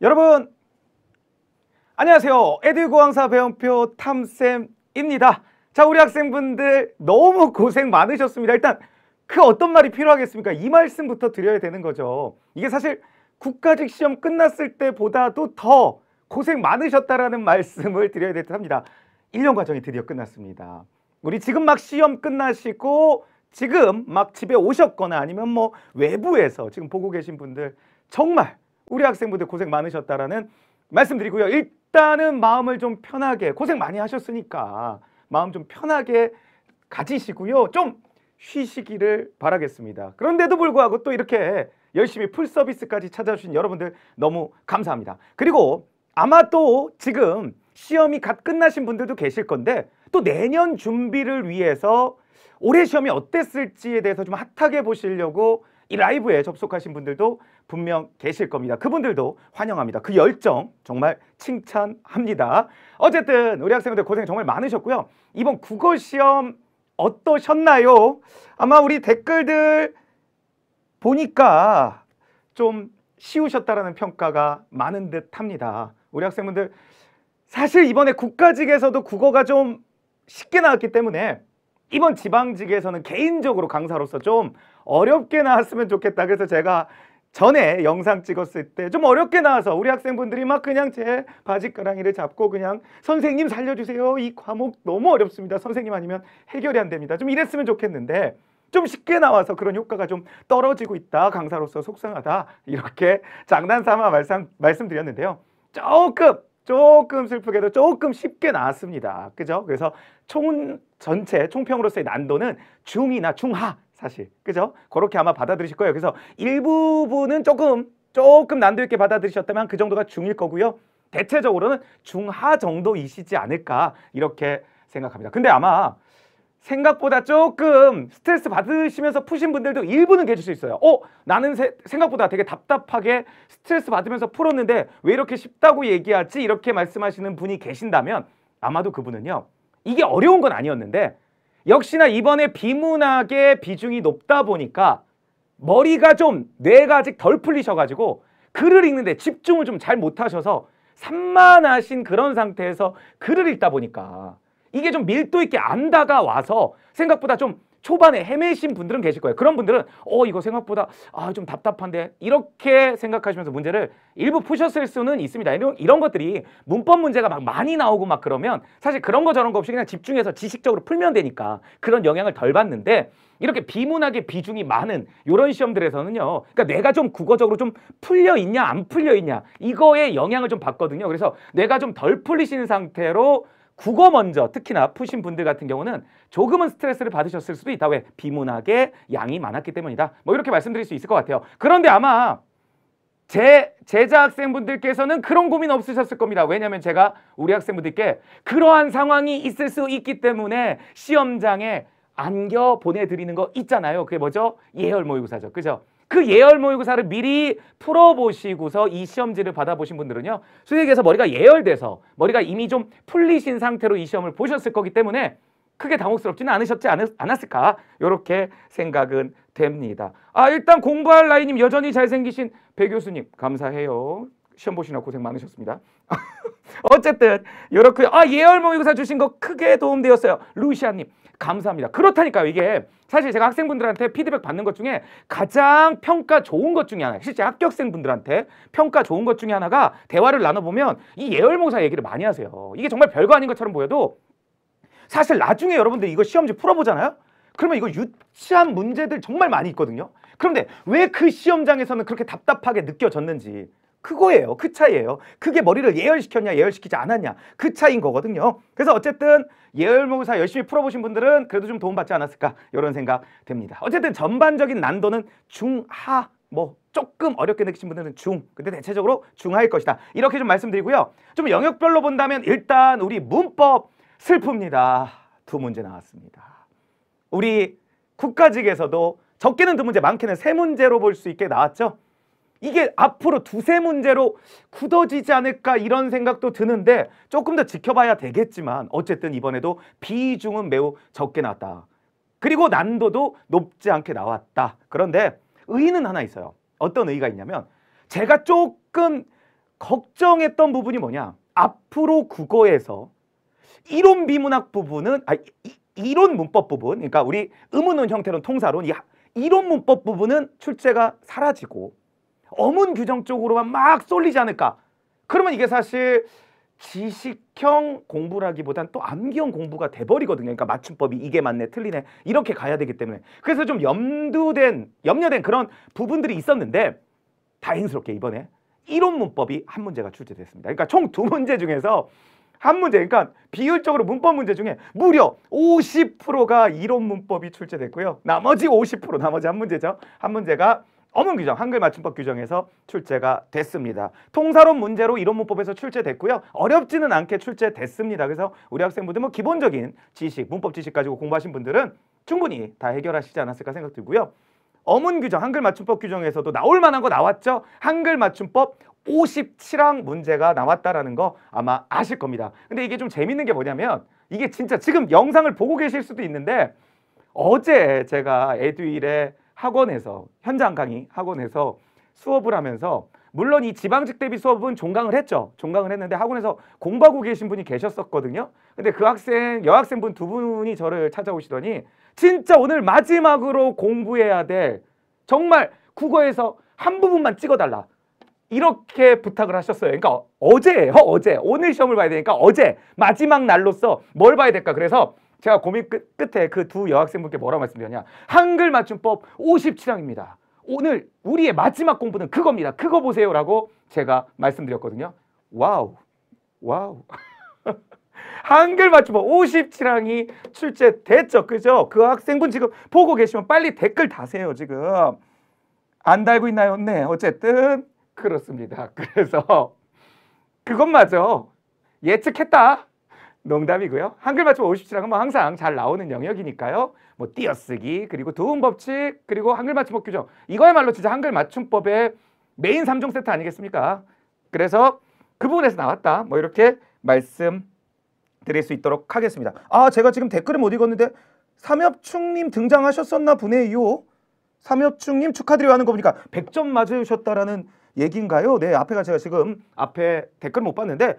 여러분 안녕하세요. 에듀고항사 배움표 탐쌤입니다. 자, 우리 학생분들 너무 고생 많으셨습니다. 일단 그 어떤 말이 필요하겠습니까? 이 말씀부터 드려야 되는 거죠. 이게 사실 국가직 시험 끝났을 때보다도 더 고생 많으셨다라는 말씀을 드려야 될 듯합니다. 1년 과정이 드디어 끝났습니다. 우리 지금 막 시험 끝나시고 지금 막 집에 오셨거나 아니면 뭐 외부에서 지금 보고 계신 분들 정말 우리 학생분들 고생 많으셨다라는 말씀드리고요. 일단은 마음을 좀 편하게 고생 많이 하셨으니까 마음 좀 편하게 가지시고요. 좀 쉬시기를 바라겠습니다. 그런데도 불구하고 또 이렇게 열심히 풀 서비스까지 찾아주신 여러분들 너무 감사합니다. 그리고 아마 또 지금 시험이 갓 끝나신 분들도 계실 건데 또 내년 준비를 위해서 올해 시험이 어땠을지에 대해서 좀 핫하게 보시려고 이 라이브에 접속하신 분들도 분명 계실 겁니다. 그분들도 환영합니다. 그 열정 정말 칭찬합니다. 어쨌든 우리 학생들 고생 정말 많으셨고요. 이번 국어 시험 어떠셨나요? 아마 우리 댓글들 보니까 좀 쉬우셨다라는 평가가 많은 듯 합니다. 우리 학생분들 사실 이번에 국가직에서도 국어가 좀 쉽게 나왔기 때문에 이번 지방직에서는 개인적으로 강사로서 좀 어렵게 나왔으면 좋겠다. 그래서 제가 전에 영상 찍었을 때 좀 어렵게 나와서 우리 학생분들이 막 그냥 제 바지가랑이를 잡고 그냥 선생님 살려주세요. 이 과목 너무 어렵습니다. 선생님 아니면 해결이 안 됩니다. 좀 이랬으면 좋겠는데 좀 쉽게 나와서 그런 효과가 좀 떨어지고 있다. 강사로서 속상하다. 이렇게 장난삼아 말씀, 말씀드렸는데요. 조금 조금 슬프게도 조금 쉽게 나왔습니다. 그죠? 그래서 총 전체 총평으로서의 난도는 중이나 중하 사실 그죠? 그렇게 아마 받아들이실 거예요. 그래서 일부분은 조금 조금 난도 있게 받아들이셨다면 그 정도가 중일 거고요. 대체적으로는 중하 정도이시지 않을까 이렇게 생각합니다. 근데 아마 생각보다 조금 스트레스 받으시면서 푸신 분들도 일부는 계실 수 있어요. 어, 나는 세, 생각보다 되게 답답하게 스트레스 받으면서 풀었는데 왜 이렇게 쉽다고 얘기하지? 이렇게 말씀하시는 분이 계신다면 아마도 그분은요. 이게 어려운 건 아니었는데 역시나 이번에 비문학의 비중이 높다 보니까 머리가 좀 뇌가 아직 덜 풀리셔가지고 글을 읽는데 집중을 좀 잘 못하셔서 산만하신 그런 상태에서 글을 읽다 보니까 이게 좀 밀도 있게 안다가 와서 생각보다 좀 초반에 헤매신 분들은 계실 거예요. 그런 분들은 어 이거 생각보다 아 좀 답답한데 이렇게 생각하시면서 문제를 일부 푸셨을 수는 있습니다. 이런, 이런 것들이 문법 문제가 막 많이 나오고 막 그러면 사실 그런 거 저런 거 없이 그냥 집중해서 지식적으로 풀면 되니까 그런 영향을 덜 받는데 이렇게 비문학의 비중이 많은 이런 시험들에서는요. 그러니까 뇌가 좀 국어적으로 좀 풀려 있냐 안 풀려 있냐 이거에 영향을 좀 받거든요. 그래서 뇌가 좀 덜 풀리시는 상태로 국어 먼저 특히나 아신 분들 같은 경우는 조금은 스트레스를 받으셨을 수도 있다. 왜? 비문학의 양이 많았기 때문이다. 뭐 이렇게 말씀드릴 수 있을 것 같아요. 그런데 아마 제 제자 학생분들께서는 그런 고민 없으셨을 겁니다. 왜냐하면 제가 우리 학생분들께 그러한 상황이 있을 수 있기 때문에 시험장에 안겨 보내드리는 거 있잖아요. 그게 뭐죠? 예열 모의고사죠. 그죠? 그 예열 모의고사를 미리 풀어보시고서 이 시험지를 받아보신 분들은요. 수익에서 머리가 예열돼서 머리가 이미 좀 풀리신 상태로 이 시험을 보셨을 거기 때문에 크게 당혹스럽지는 않으셨지 않았, 않았을까 이렇게 생각은 됩니다. 아 일단 공부할 나이님 여전히 잘생기신 배 교수님 감사해요. 시험 보시나 고생 많으셨습니다. 어쨌든 이렇게 아 예열 모의고사 주신 거 크게 도움되었어요. 루시아님 감사합니다. 그렇다니까요. 이게 사실 제가 학생분들한테 피드백 받는 것 중에 가장 평가 좋은 것 중에 하나, 실제 합격생분들한테 평가 좋은 것 중에 하나가 대화를 나눠보면 이 예열모사 얘기를 많이 하세요. 이게 정말 별거 아닌 것처럼 보여도 사실 나중에 여러분들이 이거 시험지 풀어보잖아요? 그러면 이거 유치한 문제들 정말 많이 있거든요. 그런데 왜 그 시험장에서는 그렇게 답답하게 느껴졌는지 그거예요. 그 차이예요. 그게 머리를 예열시켰냐 예열시키지 않았냐 그 차이인 거거든요. 그래서 어쨌든 예열 모사 열심히 풀어보신 분들은 그래도 좀 도움받지 않았을까 이런 생각 됩니다. 어쨌든 전반적인 난도는 중하 뭐 조금 어렵게 느끼신 분들은 중 근데 대체적으로 중하일 것이다 이렇게 좀 말씀드리고요 좀 영역별로 본다면 일단 우리 문법 슬픕니다 두 문제 나왔습니다 우리 국가직에서도 적게는 두 문제 많게는 세 문제로 볼 수 있게 나왔죠 이게 앞으로 두세 문제로 굳어지지 않을까 이런 생각도 드는데 조금 더 지켜봐야 되겠지만 어쨌든 이번에도 비중은 매우 적게 나왔다. 그리고 난도도 높지 않게 나왔다. 그런데 의는 의 하나 있어요. 어떤 의의가 있냐면 제가 조금 걱정했던 부분이 뭐냐. 앞으로 국어에서 이론 비문학 부분은 아 이론 이 문법 부분 그러니까 우리 의문론 형태론 통사론 이 이론 문법 부분은 출제가 사라지고 어문 규정 쪽으로만 막 쏠리지 않을까. 그러면 이게 사실 지식형 공부라기보단 또 암기형 공부가 돼버리거든요. 그러니까 맞춤법이 이게 맞네, 틀리네 이렇게 가야 되기 때문에 그래서 좀 염두된, 염려된 그런 부분들이 있었는데 다행스럽게 이번에 이론 문법이 한 문제가 출제됐습니다. 그러니까 총 두 문제 중에서 한 문제, 그러니까 비율적으로 문법 문제 중에 무려 50%가 이론 문법이 출제됐고요. 나머지 50%, 나머지 한 문제죠. 한 문제가 어문 규정, 한글 맞춤법 규정에서 출제가 됐습니다. 통사론 문제로 이론 문법에서 출제됐고요. 어렵지는 않게 출제됐습니다. 그래서 우리 학생분들 뭐 기본적인 지식, 문법 지식 가지고 공부하신 분들은 충분히 다 해결하시지 않았을까 생각 들고요. 어문 규정, 한글 맞춤법 규정에서도 나올 만한 거 나왔죠? 한글 맞춤법 57항 문제가 나왔다라는 거 아마 아실 겁니다. 근데 이게 좀 재밌는 게 뭐냐면 이게 진짜 지금 영상을 보고 계실 수도 있는데 어제 제가 에듀일에 학원에서 현장 강의 학원에서 수업을 하면서 물론 이 지방직 대비 수업은 종강을 했죠. 종강을 했는데 학원에서 공부하고 계신 분이 계셨었거든요. 근데 그 학생, 여학생분 두 분이 저를 찾아오시더니 진짜 오늘 마지막으로 공부해야 돼. 정말 국어에서 한 부분만 찍어달라. 이렇게 부탁을 하셨어요. 그러니까 어제예요. 어제. 오늘 시험을 봐야 되니까 어제 마지막 날로서 뭘 봐야 될까? 그래서 제가 고민 끝, 끝에 그 두 여학생분께 뭐라고 말씀드렸냐. 한글 맞춤법 57항입니다. 오늘 우리의 마지막 공부는 그겁니다. 그거 보세요라고 제가 말씀드렸거든요. 와우. 와우. 한글 맞춤법 57항이 출제됐죠. 그죠? 그 학생분 지금 보고 계시면 빨리 댓글 다세요. 지금. 안 달고 있나요? 네. 어쨌든 그렇습니다. 그래서 그것마저 예측했다. 농담이고요. 한글 맞춤 5 0시라고뭐 항상 잘 나오는 영역이니까요. 뭐 띄어쓰기, 그리고 도움 법칙, 그리고 한글 맞춤법 규정. 이거야말로 진짜 한글 맞춤법의 메인 삼종 세트 아니겠습니까? 그래서 그 부분에서 나왔다. 뭐 이렇게 말씀드릴 수 있도록 하겠습니다. 아, 제가 지금 댓글을 못 읽었는데 삼엽충님 등장하셨었나 보네요. 삼엽충님 축하드려 하는 거 보니까 100점 맞으셨다라는 얘긴가요 네, 앞에가 제가 지금 앞에 댓글 못 봤는데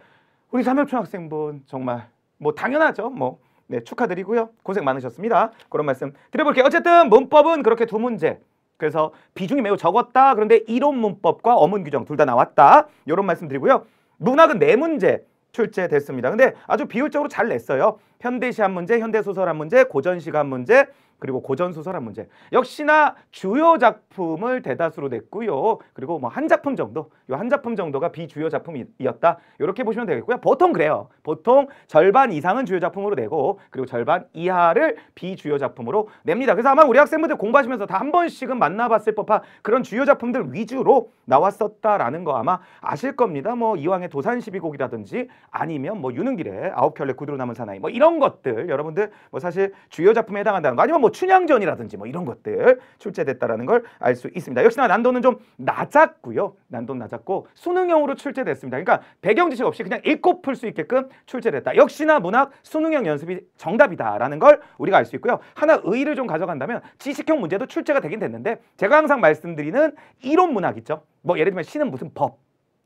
우리 삼엽충 학생분 정말 뭐 당연하죠. 뭐 네, 축하드리고요. 고생 많으셨습니다. 그런 말씀 드려볼게요. 어쨌든 문법은 그렇게 두 문제. 그래서 비중이 매우 적었다. 그런데 이론 문법과 어문 규정 둘 다 나왔다. 이런 말씀 드리고요. 문학은 네 문제 출제됐습니다. 근데 아주 비율적으로 잘 냈어요. 현대시 한 문제, 현대소설 한 문제, 고전시가 한 문제, 그리고 고전소설 한 문제. 역시나 주요 작품을 대다수로 냈고요. 그리고 뭐 한 작품 정도, 요 한 작품 정도가 비주요 작품이었다. 이렇게 보시면 되겠고요. 보통 그래요. 보통 절반 이상은 주요 작품으로 내고 그리고 절반 이하를 비주요 작품으로 냅니다. 그래서 아마 우리 학생분들 공부하시면서 다 한 번씩은 만나봤을 법한 그런 주요 작품들 위주로 나왔었다라는 거 아마 아실 겁니다. 뭐 이왕의 도산시비곡이라든지 아니면 뭐 유능길의 아홉 켤레 구두로 남은 사나이 뭐 이런 이런 것들 여러분들 뭐 사실 주요 작품에 해당한다는 거 아니면 뭐 춘향전이라든지 뭐 이런 것들 출제됐다라는 걸 알 수 있습니다. 역시나 난도는 좀 낮았고요. 난도는 낮았고 수능형으로 출제됐습니다. 그러니까 배경 지식 없이 그냥 읽고 풀 수 있게끔 출제됐다. 역시나 문학 수능형 연습이 정답이다라는 걸 우리가 알 수 있고요. 하나 의의를 좀 가져간다면 지식형 문제도 출제가 되긴 됐는데 제가 항상 말씀드리는 이론 문학 있죠. 뭐 예를 들면 시는 무슨 법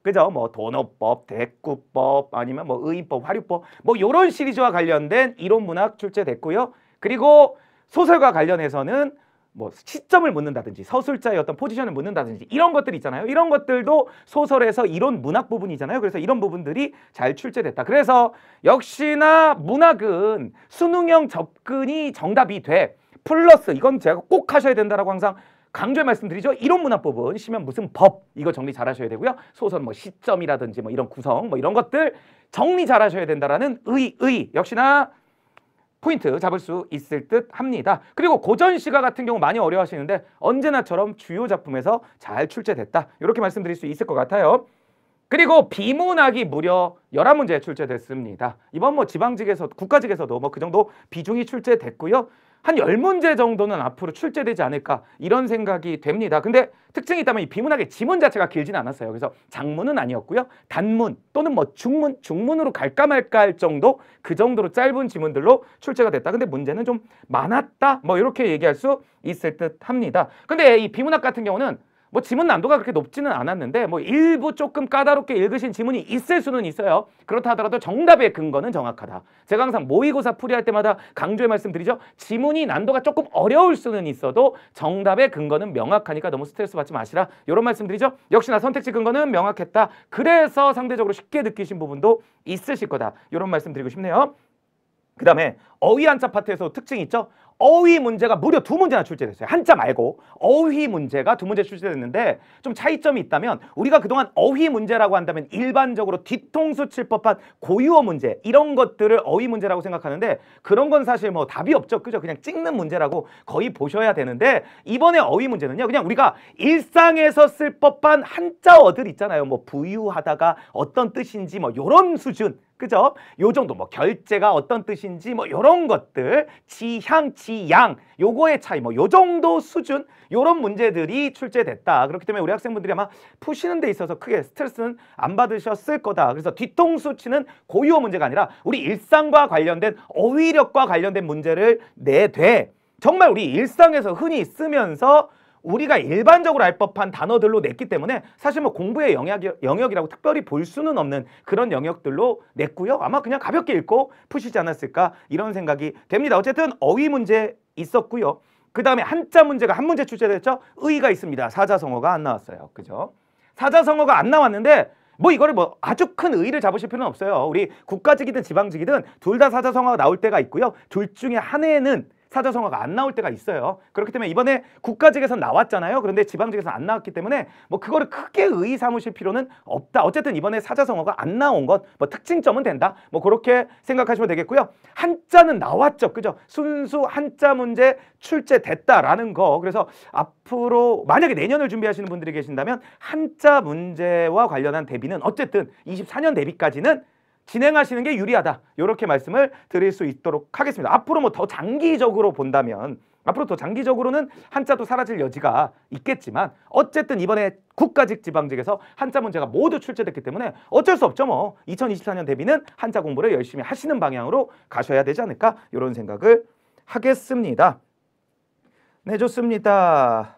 그죠? 뭐도어법 대꾸법, 아니면 뭐 의법, 화류법 뭐 요런 시리즈와 관련된 이론 문학 출제됐고요. 그리고 소설과 관련해서는 뭐 시점을 묻는다든지 서술자의 어떤 포지션을 묻는다든지 이런 것들 있잖아요. 이런 것들도 소설에서 이론 문학 부분이잖아요. 그래서 이런 부분들이 잘 출제됐다. 그래서 역시나 문학은 수능형 접근이 정답이 돼. 플러스 이건 제가 꼭 하셔야 된다라고 항상 강조해 말씀드리죠. 이론 문화법은 시면 무슨 법 이거 정리 잘 하셔야 되고요. 소설 뭐 시점이라든지 뭐 이런 구성 뭐 이런 것들 정리 잘 하셔야 된다라는 의의 역시나 포인트 잡을 수 있을 듯 합니다. 그리고 고전 시가 같은 경우 많이 어려워하시는데 언제나처럼 주요 작품에서 잘 출제됐다. 이렇게 말씀드릴 수 있을 것 같아요. 그리고 비문학이 무려 열한 문제 출제됐습니다. 이번 뭐 지방직에서 국가직에서도 뭐 그 정도 비중이 출제됐고요. 한 열문제 정도는 앞으로 출제되지 않을까 이런 생각이 됩니다. 근데 특징이 있다면 이 비문학의 지문 자체가 길지는 않았어요. 그래서 장문은 아니었고요. 단문 또는 뭐 중문, 중문으로 갈까 말까 할 정도 그 정도로 짧은 지문들로 출제가 됐다. 근데 문제는 좀 많았다. 뭐 이렇게 얘기할 수 있을 듯 합니다. 근데 이 비문학 같은 경우는 뭐 지문 난도가 그렇게 높지는 않았는데 뭐 일부 조금 까다롭게 읽으신 지문이 있을 수는 있어요. 그렇다 하더라도 정답의 근거는 정확하다. 제가 항상 모의고사 풀이할 때마다 강조의 말씀드리죠. 지문이 난도가 조금 어려울 수는 있어도 정답의 근거는 명확하니까 너무 스트레스 받지 마시라. 이런 말씀드리죠. 역시나 선택지 근거는 명확했다. 그래서 상대적으로 쉽게 느끼신 부분도 있으실 거다. 이런 말씀드리고 싶네요. 그 다음에 어휘 한자 파트에서 특징 있죠. 어휘 문제가 무려 두 문제나 출제됐어요. 한자 말고 어휘 문제가 두 문제 출제됐는데 좀 차이점이 있다면 우리가 그동안 어휘 문제라고 한다면 일반적으로 뒤통수 칠 법한 고유어 문제 이런 것들을 어휘 문제라고 생각하는데 그런 건 사실 뭐 답이 없죠. 그죠? 그냥 찍는 문제라고 거의 보셔야 되는데 이번에 어휘 문제는요. 그냥 우리가 일상에서 쓸 법한 한자어들 있잖아요. 뭐 부유하다가 어떤 뜻인지 뭐 요런 수준 그죠? 요 정도 뭐 결제가 어떤 뜻인지 뭐 요런 것들 지향 지양 요거의 차이 뭐 요 정도 수준 요런 문제들이 출제됐다. 그렇기 때문에 우리 학생분들이 아마 푸시는 데 있어서 크게 스트레스는 안 받으셨을 거다. 그래서 뒤통수 치는 고유어 문제가 아니라 우리 일상과 관련된 어휘력과 관련된 문제를 내되 정말 우리 일상에서 흔히 쓰면서 우리가 일반적으로 알 법한 단어들로 냈기 때문에 사실 뭐 공부의 영역, 이라고 영역이 특별히 볼 수는 없는 그런 영역들로 냈고요. 아마 그냥 가볍게 읽고 푸시지 않았을까 이런 생각이 됩니다. 어쨌든 어휘 문제 있었고요. 그 다음에 한자 문제가 한 문제 출제됐죠. 의의가 있습니다. 사자성어가 안 나왔어요. 그죠? 사자성어가 안 나왔는데 뭐 이거를 뭐 아주 큰 의의를 잡으실 필요는 없어요. 우리 국가직이든 지방직이든 둘 다 사자성어가 나올 때가 있고요. 둘 중에 한 해는 에 사자성어가 안 나올 때가 있어요. 그렇기 때문에 이번에 국가직에서 나왔잖아요. 그런데 지방직에서 안 나왔기 때문에 뭐 그거를 크게 의의 삼으실 필요는 없다. 어쨌든 이번에 사자성어가 안 나온 것 뭐 특징점은 된다. 뭐 그렇게 생각하시면 되겠고요. 한자는 나왔죠. 그죠? 순수 한자 문제 출제됐다라는 거. 그래서 앞으로 만약에 내년을 준비하시는 분들이 계신다면 한자 문제와 관련한 대비는 어쨌든 24년 대비까지는 진행하시는 게 유리하다. 이렇게 말씀을 드릴 수 있도록 하겠습니다. 앞으로 뭐 더 장기적으로 본다면 앞으로 더 장기적으로는 한자도 사라질 여지가 있겠지만 어쨌든 이번에 국가직 지방직에서 한자 문제가 모두 출제됐기 때문에 어쩔 수 없죠 뭐 2024년 대비는 한자 공부를 열심히 하시는 방향으로 가셔야 되지 않을까 이런 생각을 하겠습니다 네 좋습니다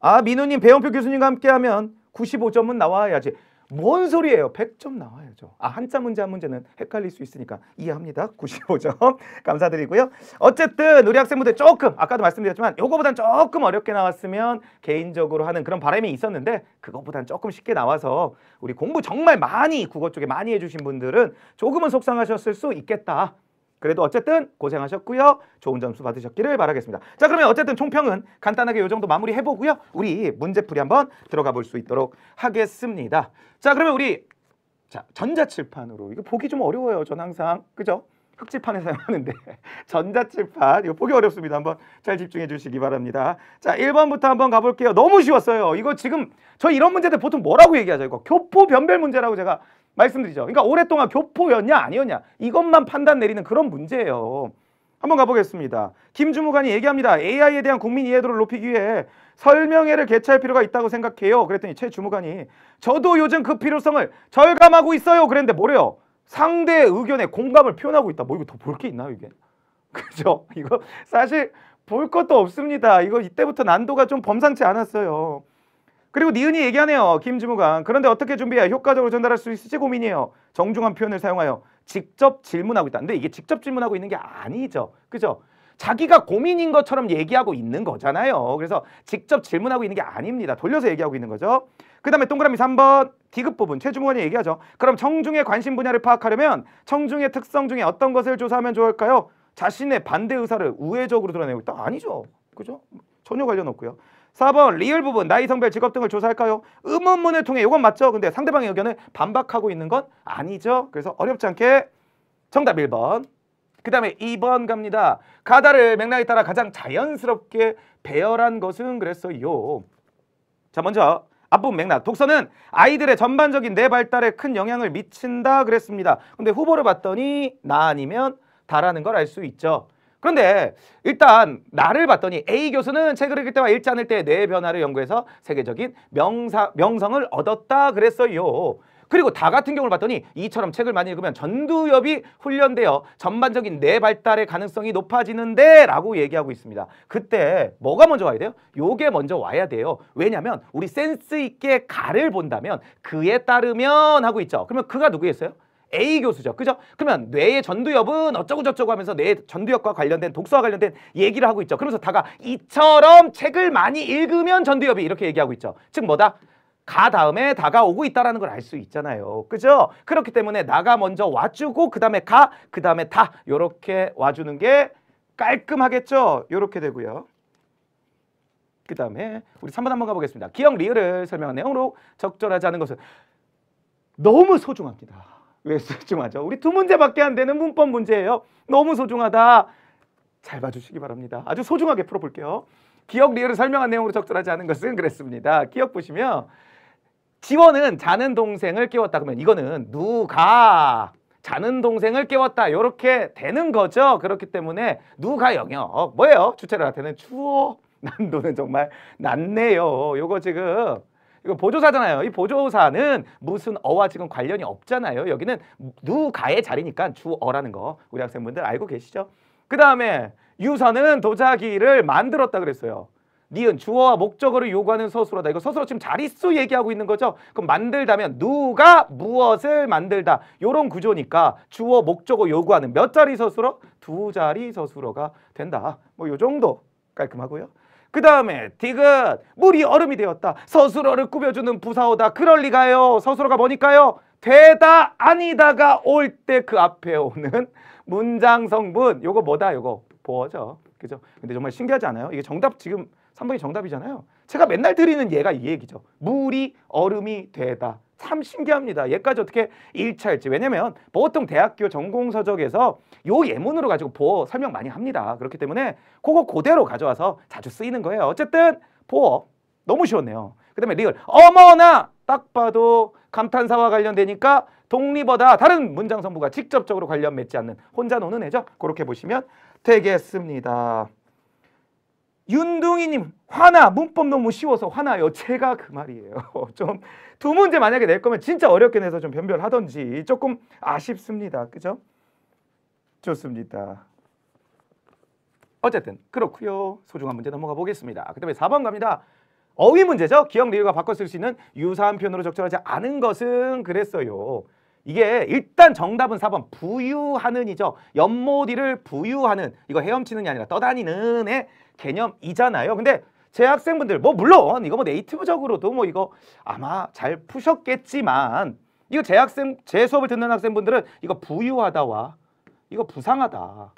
아 민우님 배영표 교수님과 함께하면 95점은 나와야지 뭔 소리예요? 100점 나와야죠. 아, 한자 문제 한 문제는 헷갈릴 수 있으니까 이해합니다. 95점. 감사드리고요. 어쨌든 우리 학생분들 조금 아까도 말씀드렸지만 요거보단 조금 어렵게 나왔으면 개인적으로 하는 그런 바람이 있었는데 그것보단 조금 쉽게 나와서 우리 공부 정말 많이 국어 쪽에 많이 해주신 분들은 조금은 속상하셨을 수 있겠다. 그래도 어쨌든 고생하셨고요. 좋은 점수 받으셨기를 바라겠습니다. 자 그러면 어쨌든 총평은 간단하게 요 정도 마무리해보고요. 우리 문제풀이 한번 들어가 볼 수 있도록 하겠습니다. 자 그러면 우리 자 전자칠판으로 이거 보기 좀 어려워요. 전 항상 그죠? 흑칠판에 사용하는데 전자칠판 이거 보기 어렵습니다. 한번 잘 집중해 주시기 바랍니다. 자 1번부터 한번 가볼게요. 너무 쉬웠어요. 이거 지금 저 이런 문제들 보통 뭐라고 얘기하죠? 이거 교포 변별 문제라고 제가 말씀드리죠. 그러니까 오랫동안 교포였냐 아니었냐 이것만 판단 내리는 그런 문제예요. 한번 가보겠습니다. 김 주무관이 얘기합니다. AI에 대한 국민 이해도를 높이기 위해 설명회를 개최할 필요가 있다고 생각해요. 그랬더니 최 주무관이 저도 요즘 그 필요성을 절감하고 있어요. 그랬는데 뭐래요? 상대의 의견에 공감을 표현하고 있다. 뭐 이거 더 볼 게 있나요 이게? 그죠? 이거 사실 볼 것도 없습니다. 이거 이때부터 난도가 좀 범상치 않았어요. 그리고 니은이 얘기하네요. 김주무관. 그런데 어떻게 준비해 야 효과적으로 전달할 수 있을지 고민이에요. 정중한 표현을 사용하여 직접 질문하고 있다. 근데 이게 직접 질문하고 있는 게 아니죠. 그죠? 자기가 고민인 것처럼 얘기하고 있는 거잖아요. 그래서 직접 질문하고 있는 게 아닙니다. 돌려서 얘기하고 있는 거죠. 그 다음에 동그라미 3번 디급 부분 최주무관이 얘기하죠. 그럼 청중의 관심 분야를 파악하려면 청중의 특성 중에 어떤 것을 조사하면 좋을까요? 자신의 반대 의사를 우회적으로 드러내고 있다? 아니죠. 그죠? 전혀 관련 없고요. 4번 리을 부분 나이 성별 직업 등을 조사할까요? 음원문을 통해 이건 맞죠? 근데 상대방의 의견을 반박하고 있는 건 아니죠. 그래서 어렵지 않게 정답 1번 그 다음에 2번 갑니다. 가다를 맥락에 따라 가장 자연스럽게 배열한 것은 그랬어요. 자 먼저 앞부분 맥락. 독서는 아이들의 전반적인 뇌 발달에 큰 영향을 미친다 그랬습니다. 근데 후보를 봤더니 나 아니면 다라는 걸 알 수 있죠. 그런데 일단 나를 봤더니 A 교수는 책을 읽을 때와 읽지 않을 때의 뇌 변화를 연구해서 세계적인 명사, 명성을 얻었다 그랬어요. 그리고 다 같은 경우를 봤더니 이처럼 책을 많이 읽으면 전두엽이 훈련되어 전반적인 뇌 발달의 가능성이 높아지는데 라고 얘기하고 있습니다. 그때 뭐가 먼저 와야 돼요? 요게 먼저 와야 돼요. 왜냐면 하 우리 센스 있게 가를 본다면 그에 따르면 하고 있죠. 그러면 그가 누구였어요 A 교수죠. 그죠? 그러면 뇌의 전두엽은 어쩌고저쩌고 하면서 뇌의 전두엽과 관련된 독서와 관련된 얘기를 하고 있죠. 그러면서 다가 이처럼 책을 많이 읽으면 전두엽이 이렇게 얘기하고 있죠. 즉 뭐다? 가 다음에 다가오고 있다라는 걸 알 수 있잖아요. 그죠? 그렇기 때문에 나가 먼저 와주고 그다음에 가, 그다음에 다 요렇게 와주는 게 깔끔하겠죠? 요렇게 되고요. 그다음에 우리 3번 한번 가보겠습니다. 기억 리을을 설명한 내용으로 적절하지 않은 것은 너무 소중합니다. 왜 소중하죠? 우리 두 문제밖에 안 되는 문법 문제예요. 너무 소중하다. 잘 봐주시기 바랍니다. 아주 소중하게 풀어볼게요. 기억 리얼을 설명한 내용으로 적절하지 않은 것은 그랬습니다. 기억 보시면 지원은 자는 동생을 깨웠다 그러면 이거는 누가 자는 동생을 깨웠다 이렇게 되는 거죠. 그렇기 때문에 누가 영역 뭐예요? 주체를 나타내는 주어 난도는 정말 낮네요. 요거 지금 이거 보조사잖아요. 이 보조사는 무슨 어와 지금 관련이 없잖아요. 여기는 누가의 자리니까 주어라는 거 우리 학생분들 알고 계시죠? 그 다음에 유서는 도자기를 만들었다 그랬어요. 니은 주어와 목적어를 요구하는 서술어다. 이거 서술어 지금 자릿수 얘기하고 있는 거죠. 그럼 만들다면 누가 무엇을 만들다. 요런 구조니까 주어 목적어 요구하는 몇 자리 서술어? 두 자리 서술어가 된다. 뭐 요 정도 깔끔하고요. 그 다음에 디귿 물이 얼음이 되었다. 서술어를 꾸며주는 부사어다. 그럴 리가요. 서술어가 뭐니까요? 되다 아니다가 올 때 그 앞에 오는 문장 성분 요거 뭐다 요거 보어죠. 그죠? 근데 정말 신기하지 않아요? 이게 정답 지금 3번이 정답이잖아요. 제가 맨날 드리는 얘가 이 얘기죠. 물이 얼음이 되다. 참 신기합니다. 얘까지 어떻게 일차일지 왜냐면 보통 대학교 전공서적에서 요 예문으로 가지고 보어 설명 많이 합니다. 그렇기 때문에 그거 그대로 가져와서 자주 쓰이는 거예요. 어쨌든 보어 너무 쉬웠네요. 그 다음에 리얼 어머나 딱 봐도 감탄사와 관련되니까 독립어다 다른 문장 성부가 직접적으로 관련 맺지 않는 혼자 노는 애죠. 그렇게 보시면 되겠습니다. 윤둥이님 화나 문법 너무 쉬워서 화나요. 제가 그 말이에요. 좀 두 문제 만약에 낼 거면 진짜 어렵게 내서 좀 변별하던지 조금 아쉽습니다. 그죠? 좋습니다. 어쨌든 그렇고요. 소중한 문제 넘어가 보겠습니다. 그다음에 4번 갑니다. 어휘 문제죠. 기억 리을과 바꿔 쓸수 있는 유사한 표현으로 적절하지 않은 것은 그랬어요. 이게 일단 정답은 4번 부유하는이죠. 연모디를 부유하는 이거 헤엄치는이 아니라 떠다니는에 개념이잖아요. 근데 제 학생분들 뭐 물론 이거 뭐 네이티브적으로도 뭐 이거 아마 잘 푸셨겠지만 이거 제 학생 제 수업을 듣는 학생분들은 이거 부유하다와 이거 부상하다.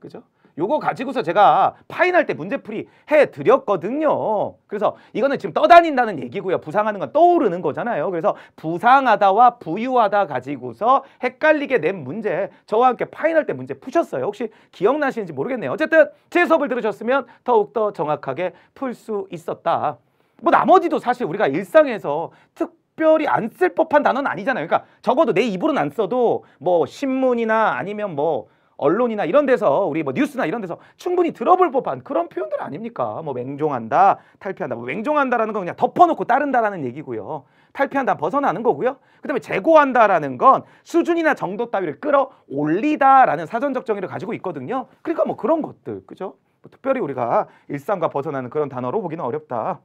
그죠? 요거 가지고서 제가 파인할 때 문제풀이 해드렸거든요. 그래서 이거는 지금 떠다닌다는 얘기고요. 부상하는 건 떠오르는 거잖아요. 그래서 부상하다와 부유하다 가지고서 헷갈리게 낸 문제 저와 함께 파인할 때 문제 푸셨어요. 혹시 기억나시는지 모르겠네요. 어쨌든 제 수업을 들으셨으면 더욱더 정확하게 풀 수 있었다. 뭐 나머지도 사실 우리가 일상에서 특 특별히 안 쓸 법한 단어는 아니잖아요. 그러니까 적어도 내 입으로는 안 써도 뭐 신문이나 아니면 뭐 언론이나 이런 데서 우리 뭐 뉴스나 이런 데서 충분히 들어볼 법한 그런 표현들 아닙니까? 뭐 맹종한다, 탈피한다. 뭐 맹종한다라는 건 그냥 덮어놓고 따른다라는 얘기고요. 탈피한다 벗어나는 거고요. 그다음에 재고한다라는 건 수준이나 정도 따위를 끌어올리다라는 사전적 정의를 가지고 있거든요. 그러니까 뭐 그런 것들 그죠? 뭐 특별히 우리가 일상과 벗어나는 그런 단어로 보기는 어렵다.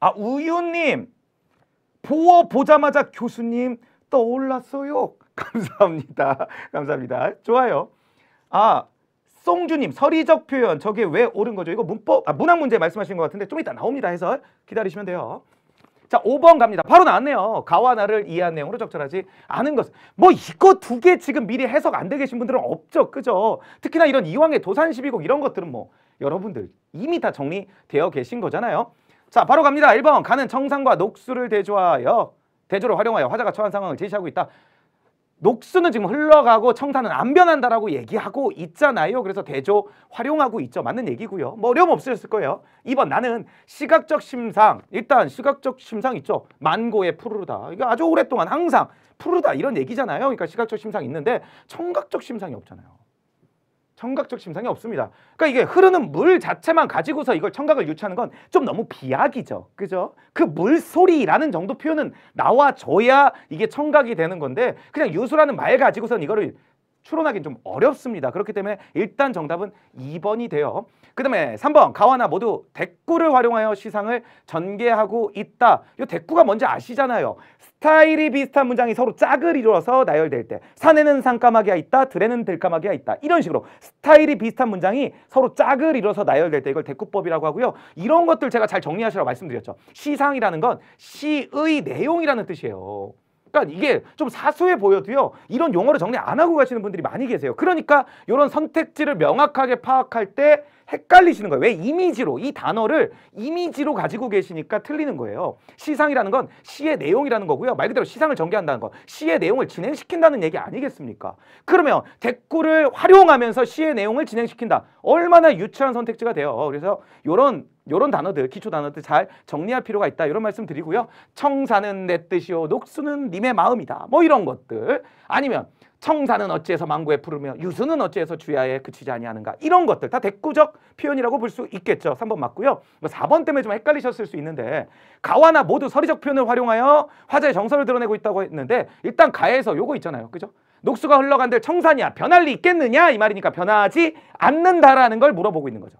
아 우유님 보어 보자마자 교수님 떠올랐어요. 감사합니다. 감사합니다. 좋아요. 아, 송주님 서리적 표현 저게 왜 옳은 거죠? 이거 문법 아, 문학 문제 말씀하시는 것 같은데 좀 이따 나옵니다 해서 기다리시면 돼요. 자, 5번 갑니다. 바로 나왔네요. 가와 나를 이해한 내용으로 적절하지 않은 것. 뭐 이거 두 개 지금 미리 해석 안 되계신 분들은 없죠. 그죠? 특히나 이런 이왕의 도산시비곡 이런 것들은 뭐 여러분들 이미 다 정리되어 계신 거잖아요. 자, 바로 갑니다. 1번. 가는 청상과 녹수를 대조하여 대조를 활용하여 화자가 처한 상황을 제시하고 있다. 녹수는 지금 흘러가고 청산은 안 변한다라고 얘기하고 있잖아요. 그래서 대조 활용하고 있죠. 맞는 얘기고요. 뭐 어려움 없으셨을 거예요. 이번 나는 시각적 심상. 일단 시각적 심상 있죠. 만고의 푸르르다. 이게 아주 오랫동안 항상 푸르다 이런 얘기잖아요. 그러니까 시각적 심상 있는데 청각적 심상이 없잖아요. 청각적 심상이 없습니다. 그러니까 이게 흐르는 물 자체만 가지고서 이걸 청각을 유추하는 건 좀 너무 비약이죠. 그죠? 그 물소리라는 정도 표현은 나와줘야 이게 청각이 되는 건데 그냥 유수라는 말 가지고선 이거를 추론하기는 좀 어렵습니다. 그렇기 때문에 일단 정답은 2번이 돼요. 그 다음에 3번 가와나 모두 대꾸를 활용하여 시상을 전개하고 있다. 이 대꾸가 뭔지 아시잖아요. 스타일이 비슷한 문장이 서로 짝을 이루어서 나열될 때 산에는 상까마귀가 있다 드레는 들까마귀가 있다 이런 식으로 스타일이 비슷한 문장이 서로 짝을 이루어서 나열될 때 이걸 대꾸법이라고 하고요 이런 것들 제가 잘 정리하시라고 말씀드렸죠 시상이라는 건 시의 내용이라는 뜻이에요 그러니까 이게 좀 사소해 보여도요. 이런 용어를 정리 안 하고 가시는 분들이 많이 계세요. 그러니까 이런 선택지를 명확하게 파악할 때 헷갈리시는 거예요. 왜 이미지로 이 단어를 이미지로 가지고 계시니까 틀리는 거예요. 시상이라는 건 시의 내용이라는 거고요. 말 그대로 시상을 전개한다는 거. 시의 내용을 진행시킨다는 얘기 아니겠습니까? 그러면 댓글을 활용하면서 시의 내용을 진행시킨다. 얼마나 유치한 선택지가 돼요. 그래서 이런 이런 단어들 기초 단어들 잘 정리할 필요가 있다 이런 말씀 드리고요. 청사는 내 뜻이요 녹수는 님의 마음이다. 뭐 이런 것들 아니면 청사는 어찌해서 망고에 부르며 유수는 어찌해서 주야에 그치지 아니하는가 이런 것들 다 대꾸적 표현이라고 볼 수 있겠죠. 3번 맞고요. 뭐 4번 때문에 좀 헷갈리셨을 수 있는데 가와나 모두 서리적 표현을 활용하여 화자의 정서를 드러내고 있다고 했는데 일단 가에서 요거 있잖아요. 그죠? 녹수가 흘러간들 청산이야 변할 리 있겠느냐 이 말이니까 변하지 않는다라는 걸 물어보고 있는 거죠.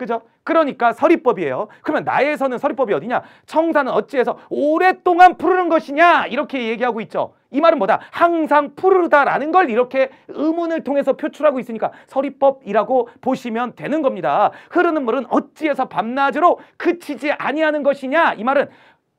그죠? 그러니까 서리법이에요. 그러면 나에서는 서리법이 어디냐? 청사는 어찌해서 오랫동안 푸르는 것이냐? 이렇게 얘기하고 있죠. 이 말은 뭐다? 항상 푸르다라는 걸 이렇게 의문을 통해서 표출하고 있으니까 서리법이라고 보시면 되는 겁니다. 흐르는 물은 어찌해서 밤낮으로 그치지 아니하는 것이냐? 이 말은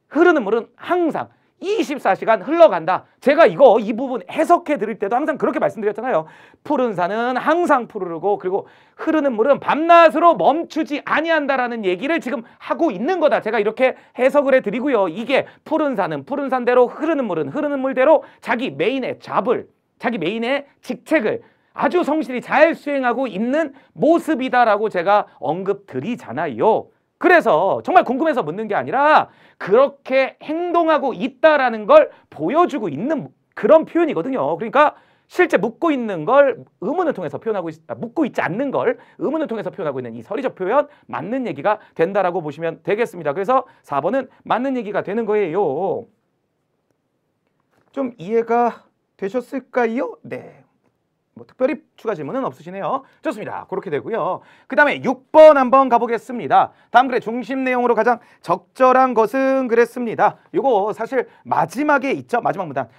흐르는 물은 항상 24시간 흘러간다. 제가 이거 이 부분 해석해 드릴 때도 항상 그렇게 말씀드렸잖아요. 푸른 산은 항상 푸르르고 그리고 흐르는 물은 밤낮으로 멈추지 아니한다라는 얘기를 지금 하고 있는 거다. 제가 이렇게 해석을 해 드리고요. 이게 푸른 산은 푸른 산대로 흐르는 물은 흐르는 물대로 자기 메인의 잡을 자기 메인의 직책을 아주 성실히 잘 수행하고 있는 모습이다라고 제가 언급드리잖아요. 그래서 정말 궁금해서 묻는 게 아니라 그렇게 행동하고 있다라는 걸 보여주고 있는 그런 표현이거든요. 그러니까 실제 묻고 있는 걸 의문을 통해서 표현하고 있, 아, 묻고 있지 않는 걸 의문을 통해서 표현하고 있는 이 서리적 표현 맞는 얘기가 된다라고 보시면 되겠습니다. 그래서 4번은 맞는 얘기가 되는 거예요. 좀 이해가 되셨을까요? 네. 뭐 특별히 추가 질문은 없으시네요. 좋습니다. 그렇게 되고요. 그 다음에 6번 한번 가보겠습니다. 다음 글의 중심 내용으로 가장 적절한 것은 그랬습니다. 이거 사실 마지막에 있죠. 마지막 문단.